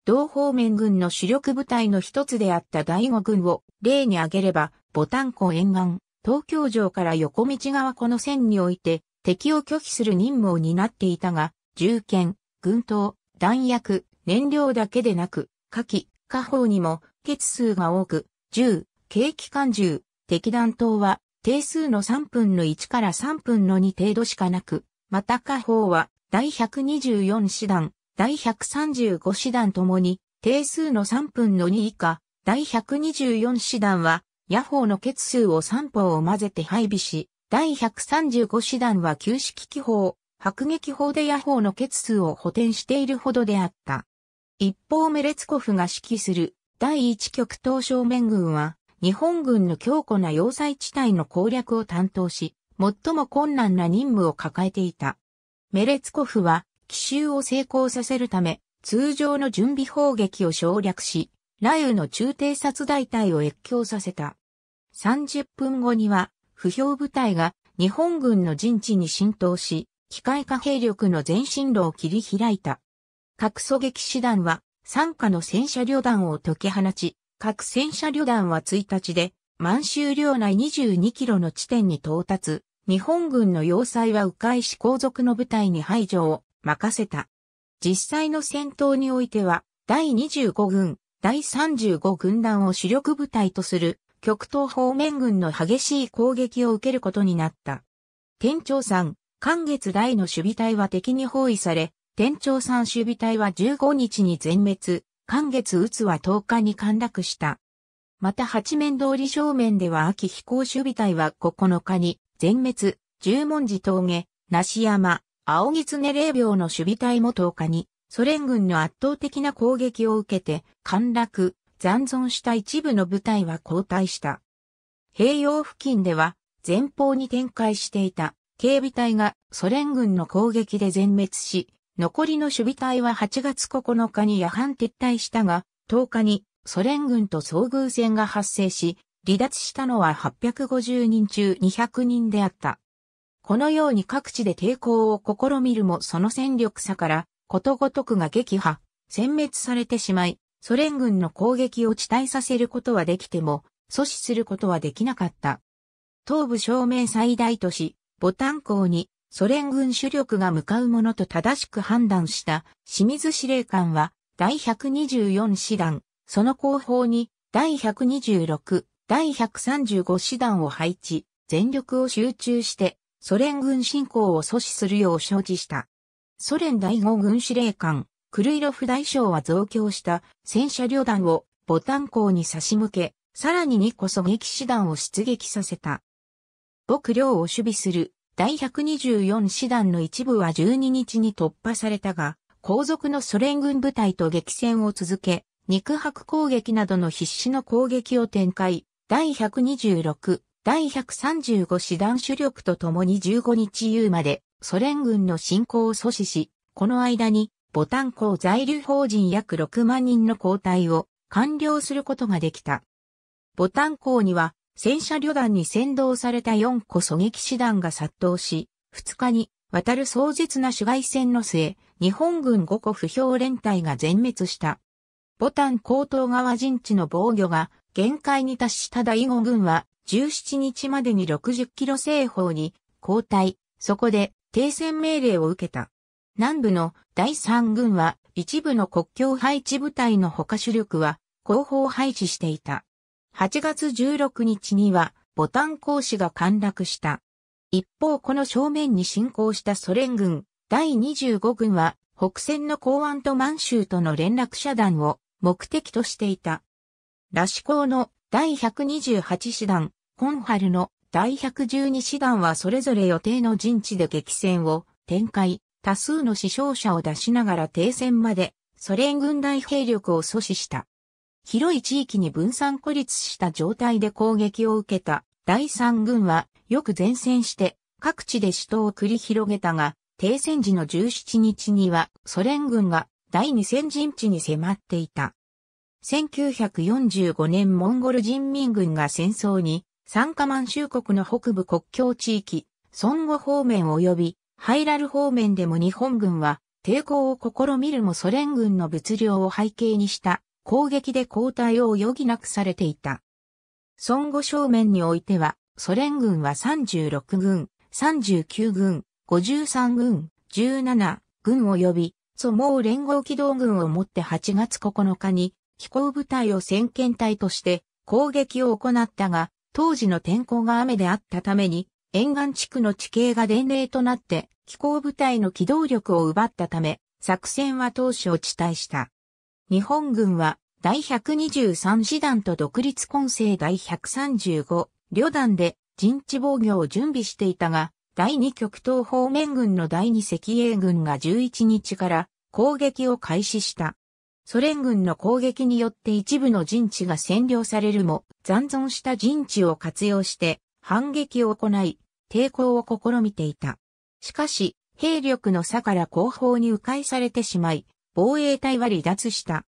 同方面軍の主力部隊の一つであった第五軍を例に挙げれば、ボタン湖沿岸、東京城から横道側この線において敵を拒否する任務を担っていたが、銃剣、軍刀、弾薬、燃料だけでなく、火器、火砲にも、血数が多く、銃、軽機関銃、敵弾頭は、定数の3分の1から3分の2程度しかなく、また火砲は、第124師団、第135師団ともに、定数の3分の2以下、第124師団は、野砲の血数を3砲を混ぜて配備し、第135師団は旧式機砲、迫撃砲で野砲の血数を補填しているほどであった。一方メレツコフが指揮する第一極東正面軍は、日本軍の強固な要塞地帯の攻略を担当し、最も困難な任務を抱えていた。メレツコフは、奇襲を成功させるため、通常の準備砲撃を省略し、雷雨の中偵察大隊を越境させた。30分後には、不評部隊が日本軍の陣地に浸透し、機械化兵力の前進路を切り開いた。核狙撃師団は、参加の戦車旅団を解き放ち、各戦車旅団は1日で、満州領内22キロの地点に到達、日本軍の要塞は迂回し皇族の部隊に排除を任せた。実際の戦闘においては、第25軍、第35軍団を主力部隊とする、極東方面軍の激しい攻撃を受けることになった。店長ん、関月大の守備隊は敵に包囲され、天長山守備隊は15日に全滅、関月つは10日に陥落した。また八面通り正面では秋飛行守備隊は9日に全滅、十文字峠、梨山、青狐霊廟の守備隊も10日に、ソ連軍の圧倒的な攻撃を受けて、陥落、残存した一部の部隊は後退した。平洋付近では、前方に展開していた警備隊がソ連軍の攻撃で全滅し、残りの守備隊は8月9日に夜半撤退したが、10日にソ連軍と遭遇戦が発生し、離脱したのは850人中200人であった。このように各地で抵抗を試みるもその戦力差からことごとくが撃破、殲滅されてしまい、ソ連軍の攻撃を地帯させることはできても、阻止することはできなかった。東部正面最大都市、ボタン港にソ連軍主力が向かうものと正しく判断した清水司令官は第124師団、その後方に第126、第135師団を配置、全力を集中してソ連軍侵攻を阻止するよう承知した。ソ連第5軍司令官、クルイロフ大将は増強した戦車旅団をボタン港に差し向け、さらに2個狙撃師団を出撃させた。牧領を守備する第124師団の一部は12日に突破されたが、後続のソ連軍部隊と激戦を続け、肉薄攻撃などの必死の攻撃を展開、第126、第135師団主力と共に15日夕までソ連軍の侵攻を阻止し、この間にボタン港在留邦人約6万人の交代を完了することができた。ボタン港には戦車旅団に先導された4個狙撃師団が殺到し、2日に渡る壮絶な主外戦の末、日本軍5個不評連隊が全滅した。ボタン高等川陣地の防御が限界に達した第5軍は17日までに60キロ西方に交代、そこで停戦命令を受けた。南部の第3軍は一部の国境配置部隊の他主力は後方配置していた。8月16日にはボタン講師が陥落した。一方この正面に侵攻したソ連軍第25軍は北線の港湾と満州との連絡遮断を目的としていた。ラシコの第128師団、コンハルの第112師団はそれぞれ予定の陣地で激戦を展開、多数の死傷者を出しながら停戦までソ連軍大兵力を阻止した。広い地域に分散孤立した状態で攻撃を受けた第三軍はよく前線して各地で死闘を繰り広げたが、停戦時の17日にはソ連軍が第二戦陣地に迫っていた。1945年モンゴル人民軍が戦争に参加満州国の北部国境地域、ソンゴ方面及びハイラル方面でも日本軍は抵抗を試みるもソ連軍の物量を背景にした攻撃で交代を余儀なくされていた。孫悟正面においては、ソ連軍は36軍、39軍、53軍、17軍及び、ソモー連合機動軍をもって8月9日に飛行部隊を先遣隊として攻撃を行ったが、当時の天候が雨であったために、沿岸地区の地形が伝令となって、飛行部隊の機動力を奪ったため、作戦は当初遅滞した。日本軍は第123師団と独立混成第135旅団で陣地防御を準備していたが、第2極東方面軍の第2赤英軍が11日から攻撃を開始した。ソ連軍の攻撃によって一部の陣地が占領されるも、残存した陣地を活用して反撃を行い、抵抗を試みていた。しかし、兵力の差から後方に迂回されてしまい、防衛隊は離脱した。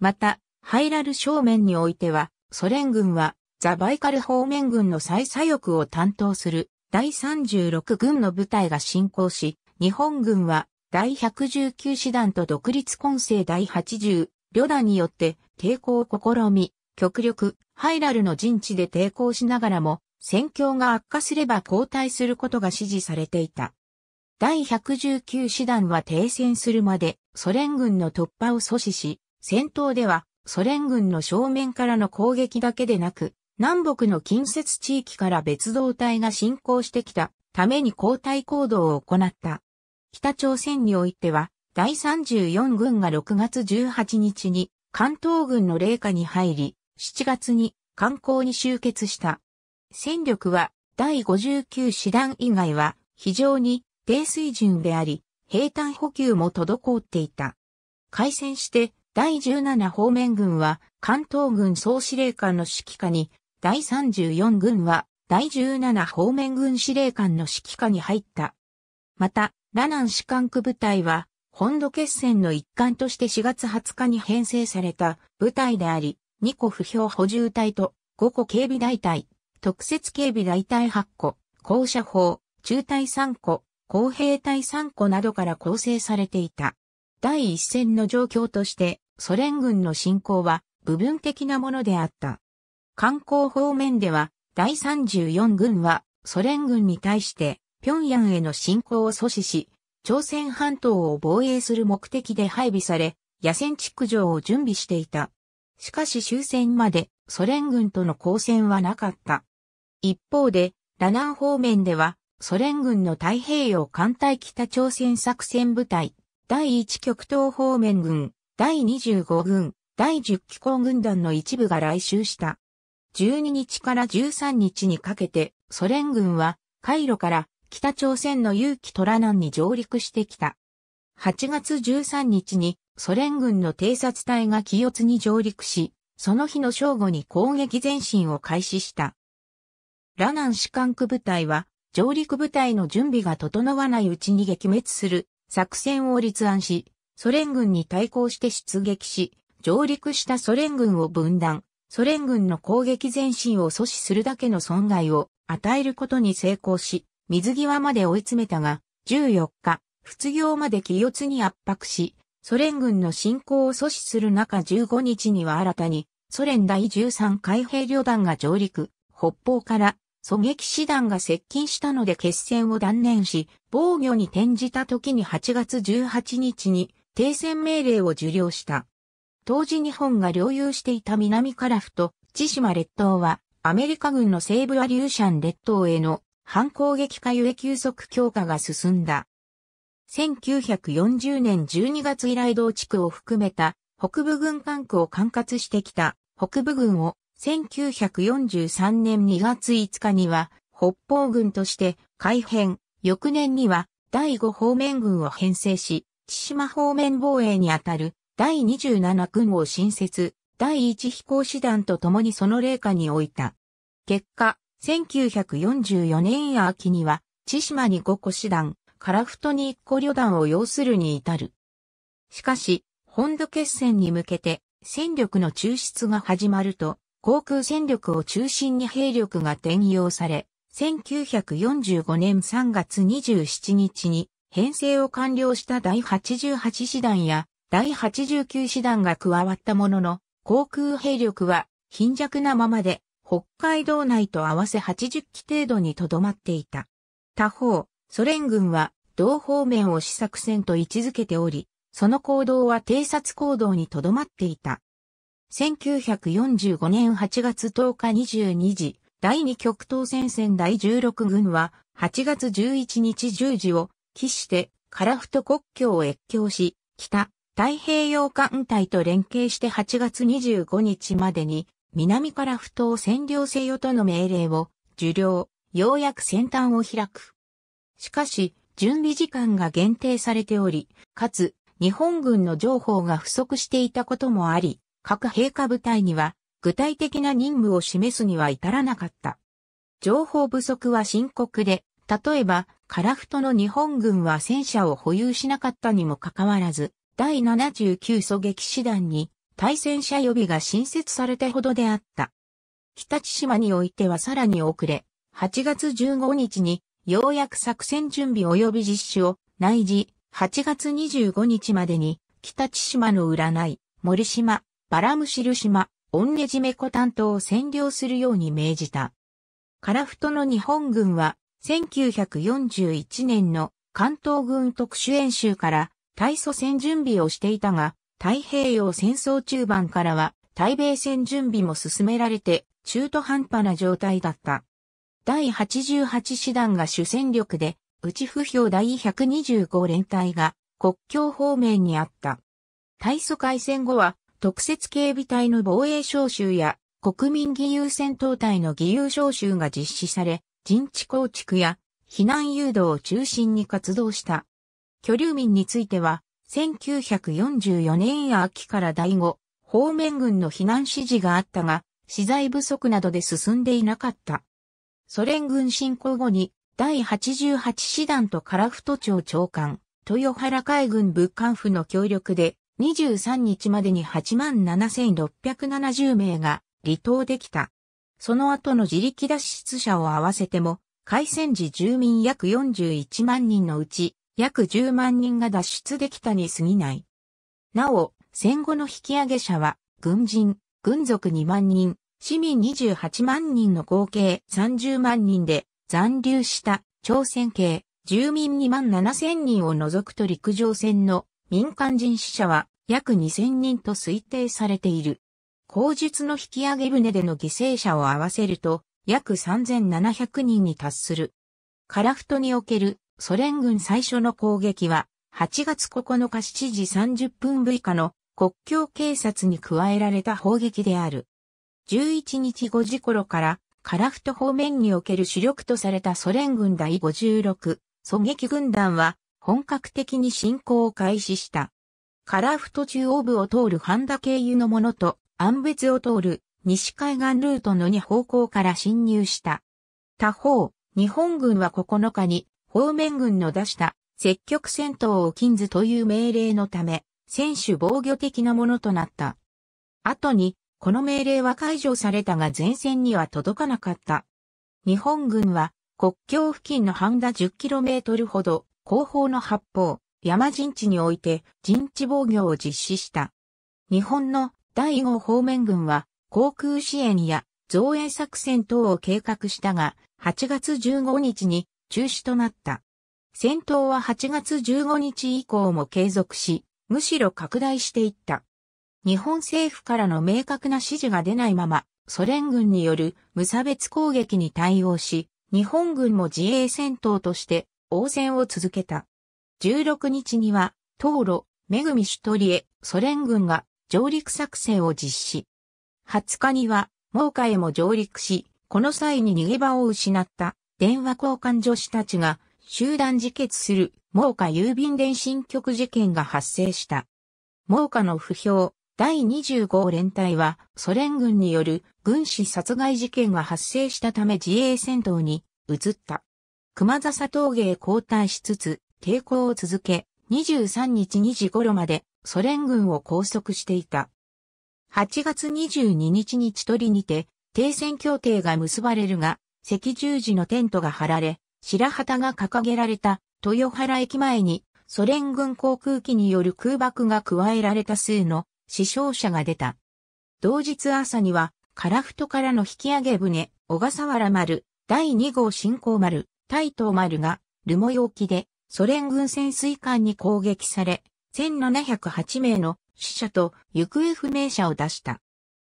また、ハイラル正面においては、ソ連軍はザバイカル方面軍の再左翼を担当する第36軍の部隊が進行し、日本軍は第119師団と独立混成第80旅団によって抵抗を試み、極力ハイラルの陣地で抵抗しながらも、戦況が悪化すれば交代することが指示されていた。第119師団は停戦するまでソ連軍の突破を阻止し、戦闘ではソ連軍の正面からの攻撃だけでなく、南北の近接地域から別動隊が侵攻してきたために交代行動を行った。北朝鮮においては、第34軍が6月18日に関東軍の霊下に入り、7月に観光に集結した。戦力は第59師団以外は非常に低水準であり、兵隊補給も滞っていた。開戦して第17方面軍は関東軍総司令官の指揮下に、第34軍は第17方面軍司令官の指揮下に入った。また、ラナン士官区部隊は、本土決戦の一環として4月20日に編成された部隊であり、2個不評補充隊と5個警備大隊、特設警備大隊8個、校舎砲、中隊3個、工兵隊3個などから構成されていた。第一線の状況として、ソ連軍の侵攻は部分的なものであった。観光方面では、第34軍はソ連軍に対して平壌への侵攻を阻止し、朝鮮半島を防衛する目的で配備され、野戦築城を準備していた。しかし終戦までソ連軍との交戦はなかった。一方で、ラナン方面ではソ連軍の太平洋艦隊北朝鮮作戦部隊、第1極東方面軍、第25軍、第10機構軍団の一部が来襲した。12日から13日にかけて、ソ連軍は、カイロから北朝鮮の有機虎南に上陸してきた。8月13日に、ソ連軍の偵察隊が気圧に上陸し、その日の正午に攻撃前進を開始した。ラナン士官区部隊は上陸部隊の準備が整わないうちに撃滅する作戦を立案し、ソ連軍に対抗して出撃し、上陸したソ連軍を分断、ソ連軍の攻撃前進を阻止するだけの損害を与えることに成功し、水際まで追い詰めたが、14日、仏業まで気圧に圧迫し、ソ連軍の侵攻を阻止する中15日には新たに、ソ連第13海兵旅団が上陸、北方から狙撃師団が接近したので決戦を断念し、防御に転じた時に8月18日に停戦命令を受領した。当時日本が領有していた南カラフと千島列島は、アメリカ軍の西部アリューシャン列島への反攻撃化ゆえ急速強化が進んだ。1940年12月以来同地区を含めた北部軍管区を管轄してきた北部軍を1943年2月5日には北方軍として改編、翌年には第5方面軍を編成し、千島方面防衛にあたる第27軍を新設、第1飛行士団と共にその霊下に置いた。結果、1944年秋には、千島に5個師団、樺太に1個旅団を要するに至る。しかし、本土決戦に向けて、戦力の抽出が始まると、航空戦力を中心に兵力が転用され、1945年3月27日に編成を完了した第88師団や第89師団が加わったものの、航空兵力は貧弱なままで、北海道内と合わせ80機程度にとどまっていた。他方、ソ連軍は同方面を試作戦と位置づけており、その行動は偵察行動にとどまっていた。1945年8月10日22時、第2極東戦線第16軍は、8月11日10時を、期して、フト国境を越境し、北、太平洋艦隊と連携して8月25日までに、南カラフトを占領せよとの命令を、受領、ようやく先端を開く。しかし、準備時間が限定されており、かつ、日本軍の情報が不足していたこともあり、各陛下部隊には具体的な任務を示すには至らなかった。情報不足は深刻で、例えば、カラフトの日本軍は戦車を保有しなかったにもかかわらず、第79狙撃師団に対戦車予備が新設されたほどであった。北千島においてはさらに遅れ、8月15日にようやく作戦準備及び実施を内示8月25日までに北千島の占い、森島、バラムシル島、オンネジメコ担当を占領するように命じた。カラフトの日本軍は、1941年の関東軍特殊演習から対祖戦準備をしていたが、太平洋戦争中盤からは対米戦準備も進められて中途半端な状態だった。第88師団が主戦力で、内不評第125連隊が国境方面にあった。大祖開戦後は特設警備隊の防衛召集や国民義勇戦闘隊の義勇召集が実施され、陣地構築や避難誘導を中心に活動した。居留民については、1944年秋から第5方面軍の避難指示があったが、資材不足などで進んでいなかった。ソ連軍侵攻後に、第88師団と樺太町長官、豊原海軍物官府の協力で、23日までに87,670名が離島できた。その後の自力脱出者を合わせても、海戦時住民約41万人のうち、約10万人が脱出できたに過ぎない。なお、戦後の引き上げ者は、軍人、軍属2万人、市民28万人の合計30万人で、残留した朝鮮系、住民2万7千人を除くと陸上戦の民間人死者は約2000人と推定されている。口述の引き上げ船での犠牲者を合わせると約3700人に達する。カラフトにおけるソ連軍最初の攻撃は8月9日7時30分部以下の国境警察に加えられた砲撃である。11日5時頃からカラフト方面における主力とされたソ連軍第56狙撃軍団は本格的に進行を開始した。カラフト中央部を通る半田経由のものと、安別を通る西海岸ルートの2方向から侵入した。他方、日本軍は9日に方面軍の出した積極戦闘を禁ずという命令のため、選手防御的なものとなった。後に、この命令は解除されたが前線には届かなかった。日本軍は国境付近の半田 10km ほど後方の八方、山陣地において陣地防御を実施した。日本の第5方面軍は航空支援や造営作戦等を計画したが、8月15日に中止となった。戦闘は8月15日以降も継続し、むしろ拡大していった。日本政府からの明確な指示が出ないまま、ソ連軍による無差別攻撃に対応し、日本軍も自衛戦闘として応戦を続けた。16日には、東路、めぐみ首都リエ、ソ連軍が上陸作戦を実施。20日には、猛火へも上陸し、この際に逃げ場を失った電話交換女子たちが集団自決する猛火郵便電信局事件が発生した。猛火の不評、第25連隊はソ連軍による軍師殺害事件が発生したため自衛戦闘に移った。熊笹峠へ後退しつつ、抵抗を続け、23日2時頃までソ連軍を拘束していた。8月22日に千鳥にて、停戦協定が結ばれるが、赤十字のテントが張られ、白旗が掲げられた豊原駅前にソ連軍航空機による空爆が加えられた数の死傷者が出た。同日朝には、カラフトからの引き上げ船、小笠原丸、第2号進行丸、タイーマルが、ルモ萌沖で、ソ連軍潜水艦に攻撃され、1708名の死者と行方不明者を出した。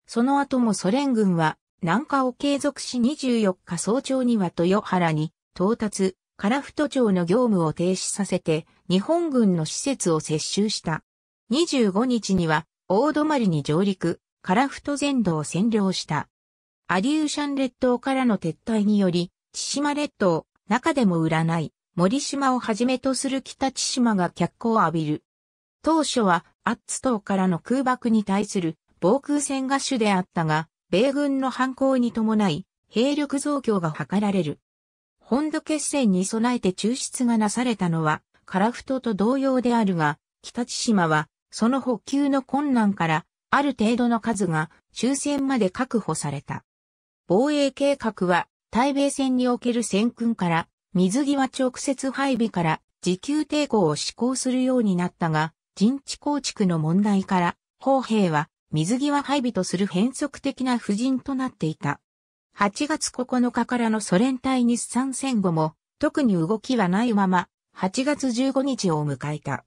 その後もソ連軍は南下を継続し24日早朝には豊原に到達、カラフト町の業務を停止させて日本軍の施設を接収した。25日には大泊に上陸、カラフト全土を占領した。アリューシャン列島からの撤退により、千島列島、中でも占い、森島をはじめとする北千島が脚光を浴びる。当初は、アッツ島からの空爆に対する防空戦が主であったが、米軍の反抗に伴い、兵力増強が図られる。本土決戦に備えて抽出がなされたのは、樺太と同様であるが、北千島は、その補給の困難から、ある程度の数が終戦まで確保された。防衛計画は対米戦における戦訓から水際直接配備から自給抵抗を施行するようになったが、陣地構築の問題から、砲兵は水際配備とする変則的な布陣となっていた。8月9日からのソ連対日産戦後も、特に動きはないまま、8月15日を迎えた。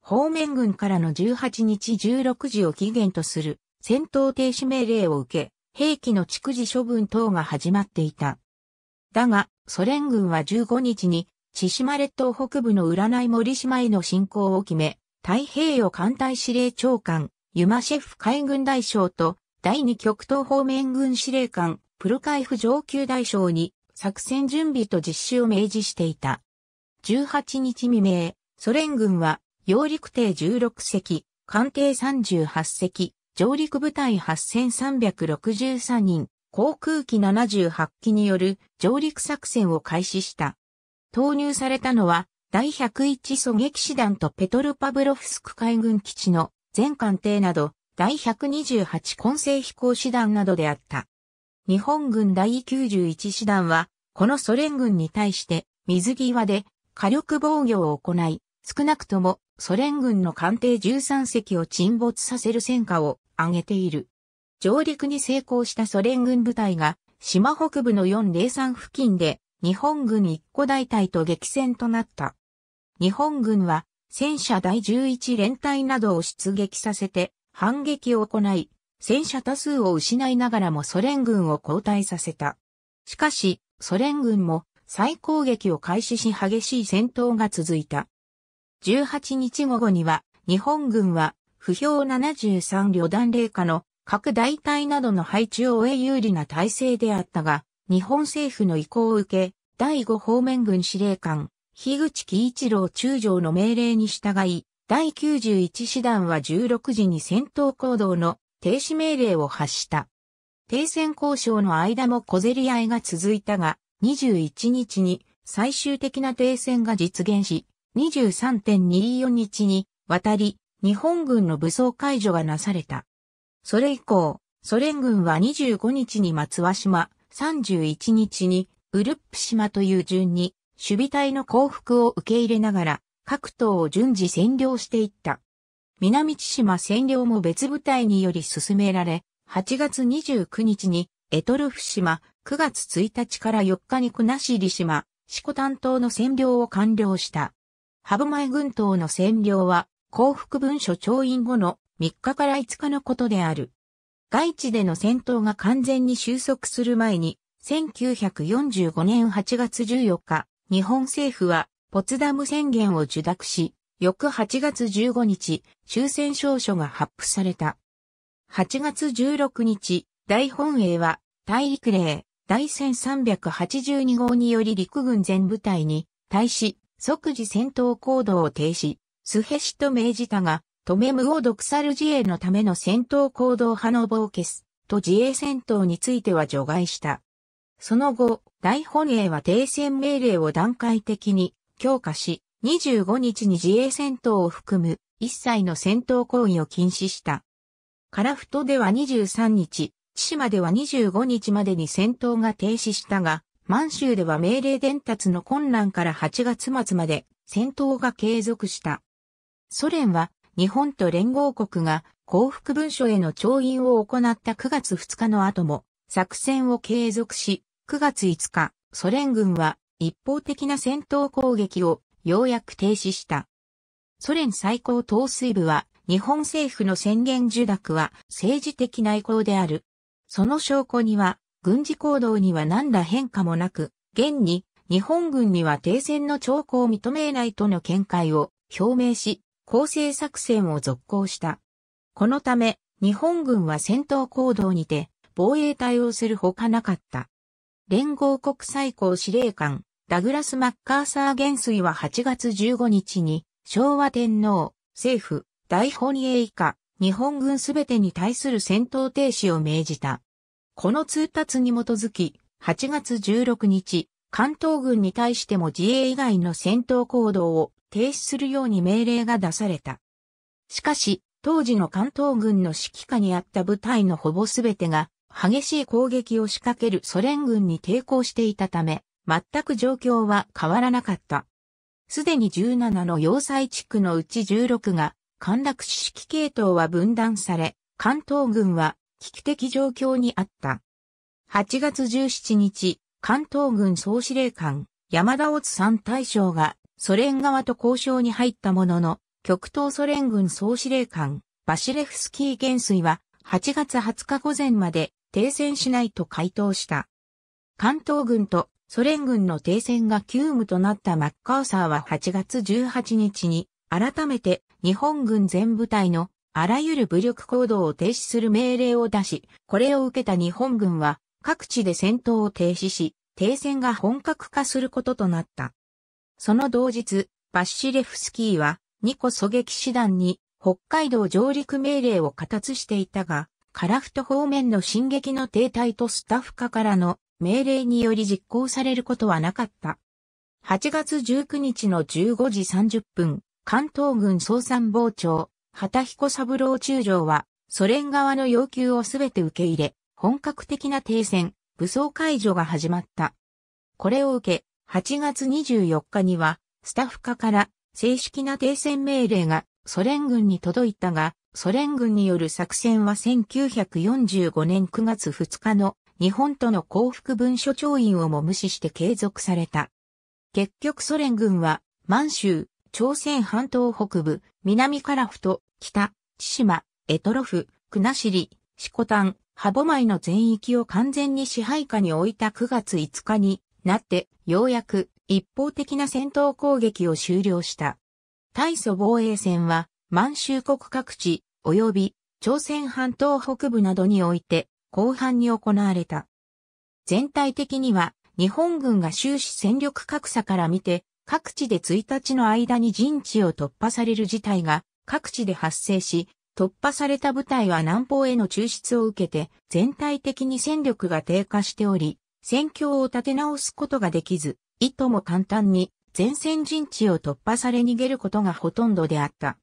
方面軍からの18日16時を期限とする戦闘停止命令を受け、兵器の蓄次処分等が始まっていた。だが、ソ連軍は15日に、千島列島北部の占い森島への侵攻を決め、太平洋艦隊司令長官、ユマシェフ海軍大将と、第2極東方面軍司令官、プロカイフ上級大将に、作戦準備と実施を明示していた。18日未明、ソ連軍は、揚陸艇16隻、艦艇38隻、上陸部隊8363人、航空機78機による上陸作戦を開始した。投入されたのは、第101狙撃師団とペトルパブロフスク海軍基地の全艦艇など、第128混成飛行士団などであった。日本軍第91師団は、このソ連軍に対して水際で火力防御を行い、少なくともソ連軍の艦艇13隻を沈没させる戦果を挙げている。上陸に成功したソ連軍部隊が、島北部の403付近で、日本軍一個大隊と激戦となった。日本軍は、戦車第11連隊などを出撃させて、反撃を行い、戦車多数を失いながらもソ連軍を後退させた。しかし、ソ連軍も再攻撃を開始し激しい戦闘が続いた。18日午後には、日本軍は、不評73旅団霊下の各大隊などの配置を終え有利な体制であったが、日本政府の意向を受け、第5方面軍司令官、樋口喜一郎中将の命令に従い、第91師団は16時に戦闘行動の停止命令を発した。停戦交渉の間も小競り合いが続いたが、21日に最終的な停戦が実現し、23.24日に渡り、日本軍の武装解除がなされた。それ以降、ソ連軍は25日に松和島、31日にウルップ島という順に、守備隊の降伏を受け入れながら、各島を順次占領していった。南千島占領も別部隊により進められ、8月29日に、エトルフ島、9月1日から4日に国後島、四股担当の占領を完了した。ハブマイ軍島の占領は、降伏文書調印後の3日から5日のことである。外地での戦闘が完全に収束する前に、1945年8月14日、日本政府はポツダム宣言を受諾し、翌8月15日、終戦証書が発布された。8月16日、大本営は、大陸令、第1382号により陸軍全部隊に、対し、即時戦闘行動を停止、スヘシと命じたが、トメムを独裁自衛のための戦闘行動派のボーケスと自衛戦闘については除外した。その後、大本営は停戦命令を段階的に強化し、25日に自衛戦闘を含む一切の戦闘行為を禁止した。カラフトでは23日、千島では25日までに戦闘が停止したが、満州では命令伝達の混乱から8月末まで戦闘が継続した。ソ連は日本と連合国が降伏文書への調印を行った9月2日の後も作戦を継続し、9月5日、ソ連軍は一方的な戦闘攻撃をようやく停止した。ソ連最高統帥部は日本政府の宣言受諾は政治的内向である。その証拠には軍事行動には何ら変化もなく、現に日本軍には停戦の兆候を認めないとの見解を表明し、攻勢作戦を続行した。このため、日本軍は戦闘行動にて防衛隊をするほかなかった。連合国最高司令官、ダグラス・マッカーサー元帥は8月15日に、昭和天皇、政府、大本営以下、日本軍すべてに対する戦闘停止を命じた。この通達に基づき、8月16日、関東軍に対しても自衛以外の戦闘行動を停止するように命令が出された。しかし、当時の関東軍の指揮下にあった部隊のほぼ全てが激しい攻撃を仕掛けるソ連軍に抵抗していたため、全く状況は変わらなかった。すでに17の要塞地区のうち16が陥落し指揮系統は分断され、関東軍は危機的状況にあった。8月17日、関東軍総司令官、山田乙三大将がソ連側と交渉に入ったものの、極東ソ連軍総司令官、バシレフスキー元帥は、8月20日午前まで停戦しないと回答した。関東軍とソ連軍の停戦が急務となったマッカーサーは8月18日に改めて日本軍全部隊のあらゆる武力行動を停止する命令を出し、これを受けた日本軍は各地で戦闘を停止し、停戦が本格化することとなった。その同日、バッシレフスキーは、ニコ狙撃師団に、北海道上陸命令を形していたが、カラフト方面の進撃の停滞とスタッフ化からの命令により実行されることはなかった。8月19日の15時30分、関東軍総参謀長、畑彦三郎中将は、ソ連側の要求をすべて受け入れ、本格的な停戦、武装解除が始まった。これを受け、8月24日には、スタッフ課から正式な停戦命令がソ連軍に届いたが、ソ連軍による作戦は1945年9月2日の日本との降伏文書調印をも無視して継続された。結局ソ連軍は満州、朝鮮半島北部、南カラフト、北、千島、エトロフ、国尻、シコタン、ハボマイの全域を完全に支配下に置いた9月5日になって、ようやく一方的な戦闘攻撃を終了した。対祖防衛戦は、満州国各地、及び朝鮮半島北部などにおいて、広範に行われた。全体的には、日本軍が終始戦力格差から見て、各地で1日の間に陣地を突破される事態が各地で発生し、突破された部隊は南方への抽出を受けて全体的に戦力が低下しており、戦況を立て直すことができず、いとも簡単に前線陣地を突破され逃げることがほとんどであった。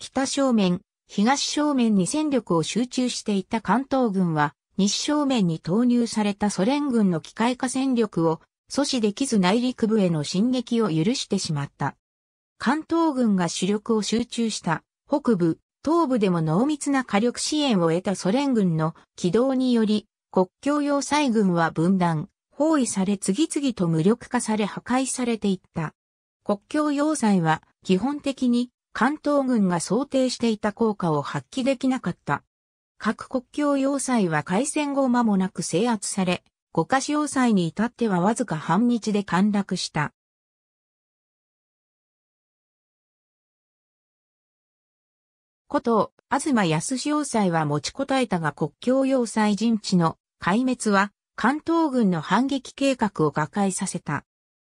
北正面、東正面に戦力を集中していた関東軍は、西正面に投入されたソ連軍の機械化戦力を阻止できず内陸部への進撃を許してしまった。関東軍が主力を集中した北部、東部でも濃密な火力支援を得たソ連軍の軌道により国境要塞軍は分断、包囲され次々と無力化され破壊されていった。国境要塞は基本的に関東軍が想定していた効果を発揮できなかった。各国境要塞は開戦後間もなく制圧され、五カ市要塞に至ってはわずか半日で陥落した。こと、東康要塞は持ちこたえたが国境要塞陣地の壊滅は関東軍の反撃計画を瓦解させた。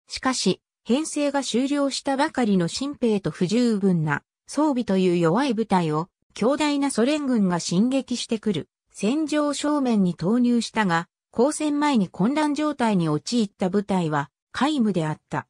しかし、編成が終了したばかりの新兵と不十分な装備という弱い部隊を強大なソ連軍が進撃してくる戦場正面に投入したが、交戦前に混乱状態に陥った部隊は皆無であった。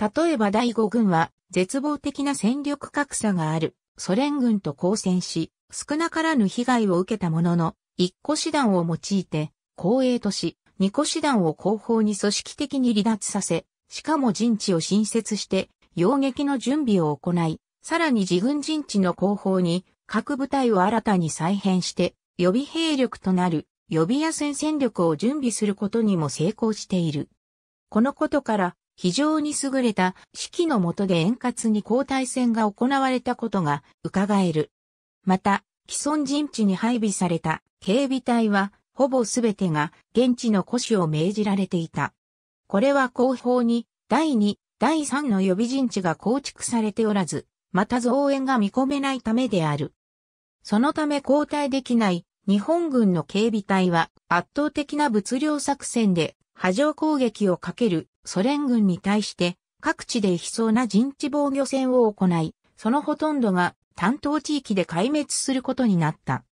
例えば第五軍は絶望的な戦力格差があるソ連軍と交戦し、少なからぬ被害を受けたものの、一個師団を用いて、公営都市、二個師団を後方に組織的に離脱させ、しかも陣地を新設して、洋撃の準備を行い、さらに自軍陣地の後方に各部隊を新たに再編して、予備兵力となる予備野戦戦力を準備することにも成功している。このことから、非常に優れた指揮の下で円滑に交代戦が行われたことが伺える。また、既存陣地に配備された警備隊は、ほぼすべてが現地の古紙を命じられていた。これは後方に、第2、第3の予備陣地が構築されておらず、また増援が見込めないためである。そのため交代できない日本軍の警備隊は圧倒的な物量作戦で波状攻撃をかけるソ連軍に対して各地で悲壮な陣地防御戦を行い、そのほとんどが担当地域で壊滅することになった。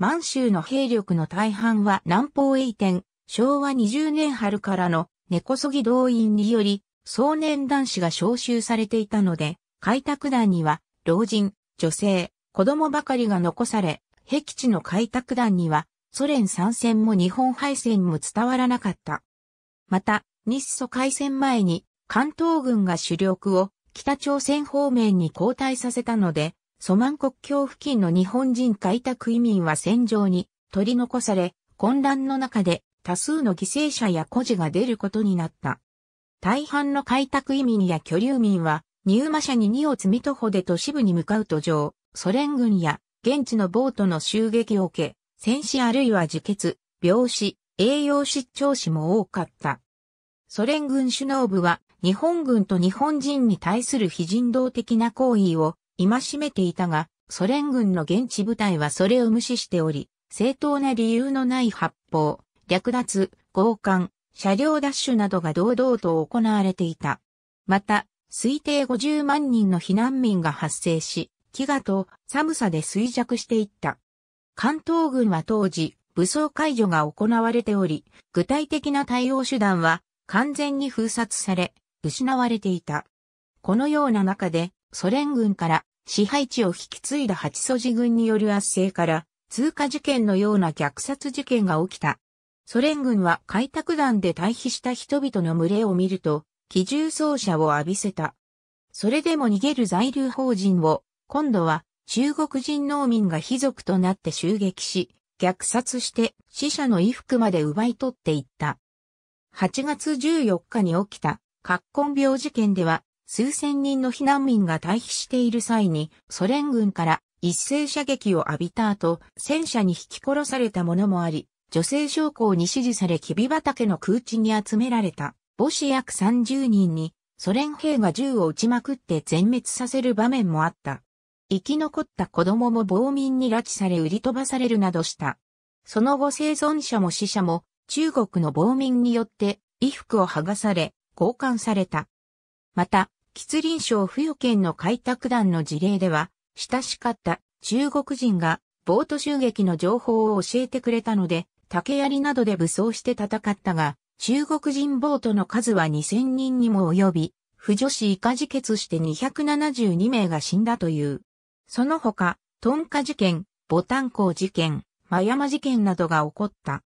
満州の兵力の大半は南方へ移転、昭和20年春からの根こそぎ動員により、壮年男子が召集されていたので、開拓団には、老人、女性、子供ばかりが残され、壁地の開拓団には、ソ連参戦も日本敗戦も伝わらなかった。また、日ソ開戦前に関東軍が主力を北朝鮮方面に後退させたので、ソマン国境付近の日本人開拓移民は戦場に取り残され、混乱の中で多数の犠牲者や孤児が出ることになった。大半の開拓移民や居留民は、入馬社に荷を積み徒歩で都市部に向かう途上、ソ連軍や現地のボートの襲撃を受け、戦死あるいは自決、病死、栄養失調死も多かった。ソ連軍首脳部は日本軍と日本人に対する非人道的な行為を戒めていたが、ソ連軍の現地部隊はそれを無視しており、正当な理由のない発砲、略奪、強姦、車両ダッシュなどが堂々と行われていた。また、推定50万人の避難民が発生し、飢餓と寒さで衰弱していった。関東軍は当時、武装解除が行われており、具体的な対応手段は完全に封殺され、失われていた。このような中で、ソ連軍から支配地を引き継いだ八祖寺軍による圧政から、通過事件のような虐殺事件が起きた。ソ連軍は開拓団で退避した人々の群れを見ると、機銃奏者を浴びせた。それでも逃げる在留邦人を、今度は中国人農民が非族となって襲撃し、虐殺して死者の衣服まで奪い取っていった。8月14日に起きた、葛根病事件では、数千人の避難民が退避している際に、ソ連軍から一斉射撃を浴びた後、戦車に引き殺された者もあり、女性将校に支持されキビ畑の空地に集められた、母子約30人に、ソ連兵が銃を撃ちまくって全滅させる場面もあった。生き残った子供も暴民に拉致され売り飛ばされるなどした。その後生存者も死者も中国の暴民によって衣服を剥がされ交換された。また、吉林省付与県の開拓団の事例では、親しかった中国人がボート襲撃の情報を教えてくれたので、竹槍などで武装して戦ったが、中国人ボートの数は2000人にも及び、不女子以下自決して272名が死んだという。その他、トンカ事件、ボタン港事件、マヤマ事件などが起こった。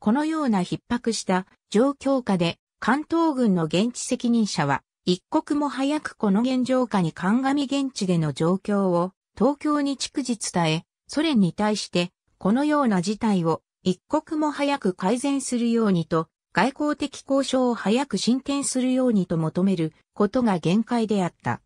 このような逼迫した状況下で関東軍の現地責任者は一刻も早くこの現状下に鑑み現地での状況を東京に逐次伝え、ソ連に対してこのような事態を一刻も早く改善するようにと、外交的交渉を早く進展するようにと求めることが限界であった。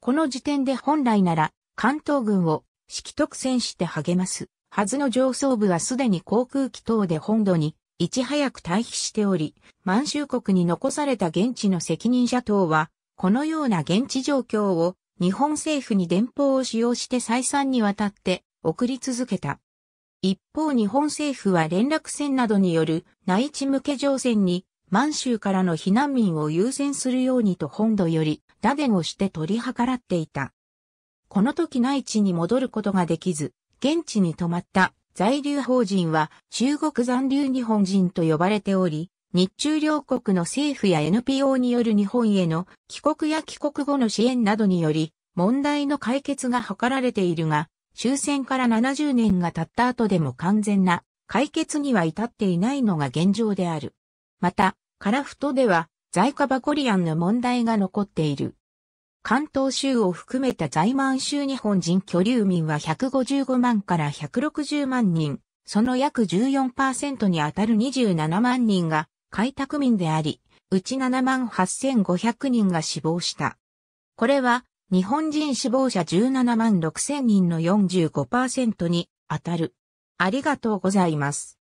この時点で本来なら関東軍を指揮特戦して励ますはずの上層部はすでに航空機等で本土にいち早く退避しており、満州国に残された現地の責任者等は、このような現地状況を日本政府に電報を使用して再三にわたって送り続けた。一方日本政府は連絡船などによる内地向け乗船に満州からの避難民を優先するようにと本土より打電をして取り計らっていた。この時内地に戻ることができず、現地に泊まった在留邦人は中国残留日本人と呼ばれており、日中両国の政府や NPO による日本への帰国や帰国後の支援などにより、問題の解決が図られているが、終戦から70年が経った後でも完全な解決には至っていないのが現状である。また、カラフトでは在カバコリアンの問題が残っている。関東州を含めた在満州日本人居留民は155万から160万人、その約14%に当たる27万人が開拓民であり、うち7万8500人が死亡した。これは日本人死亡者17万6000人の45%に当たる。ありがとうございます。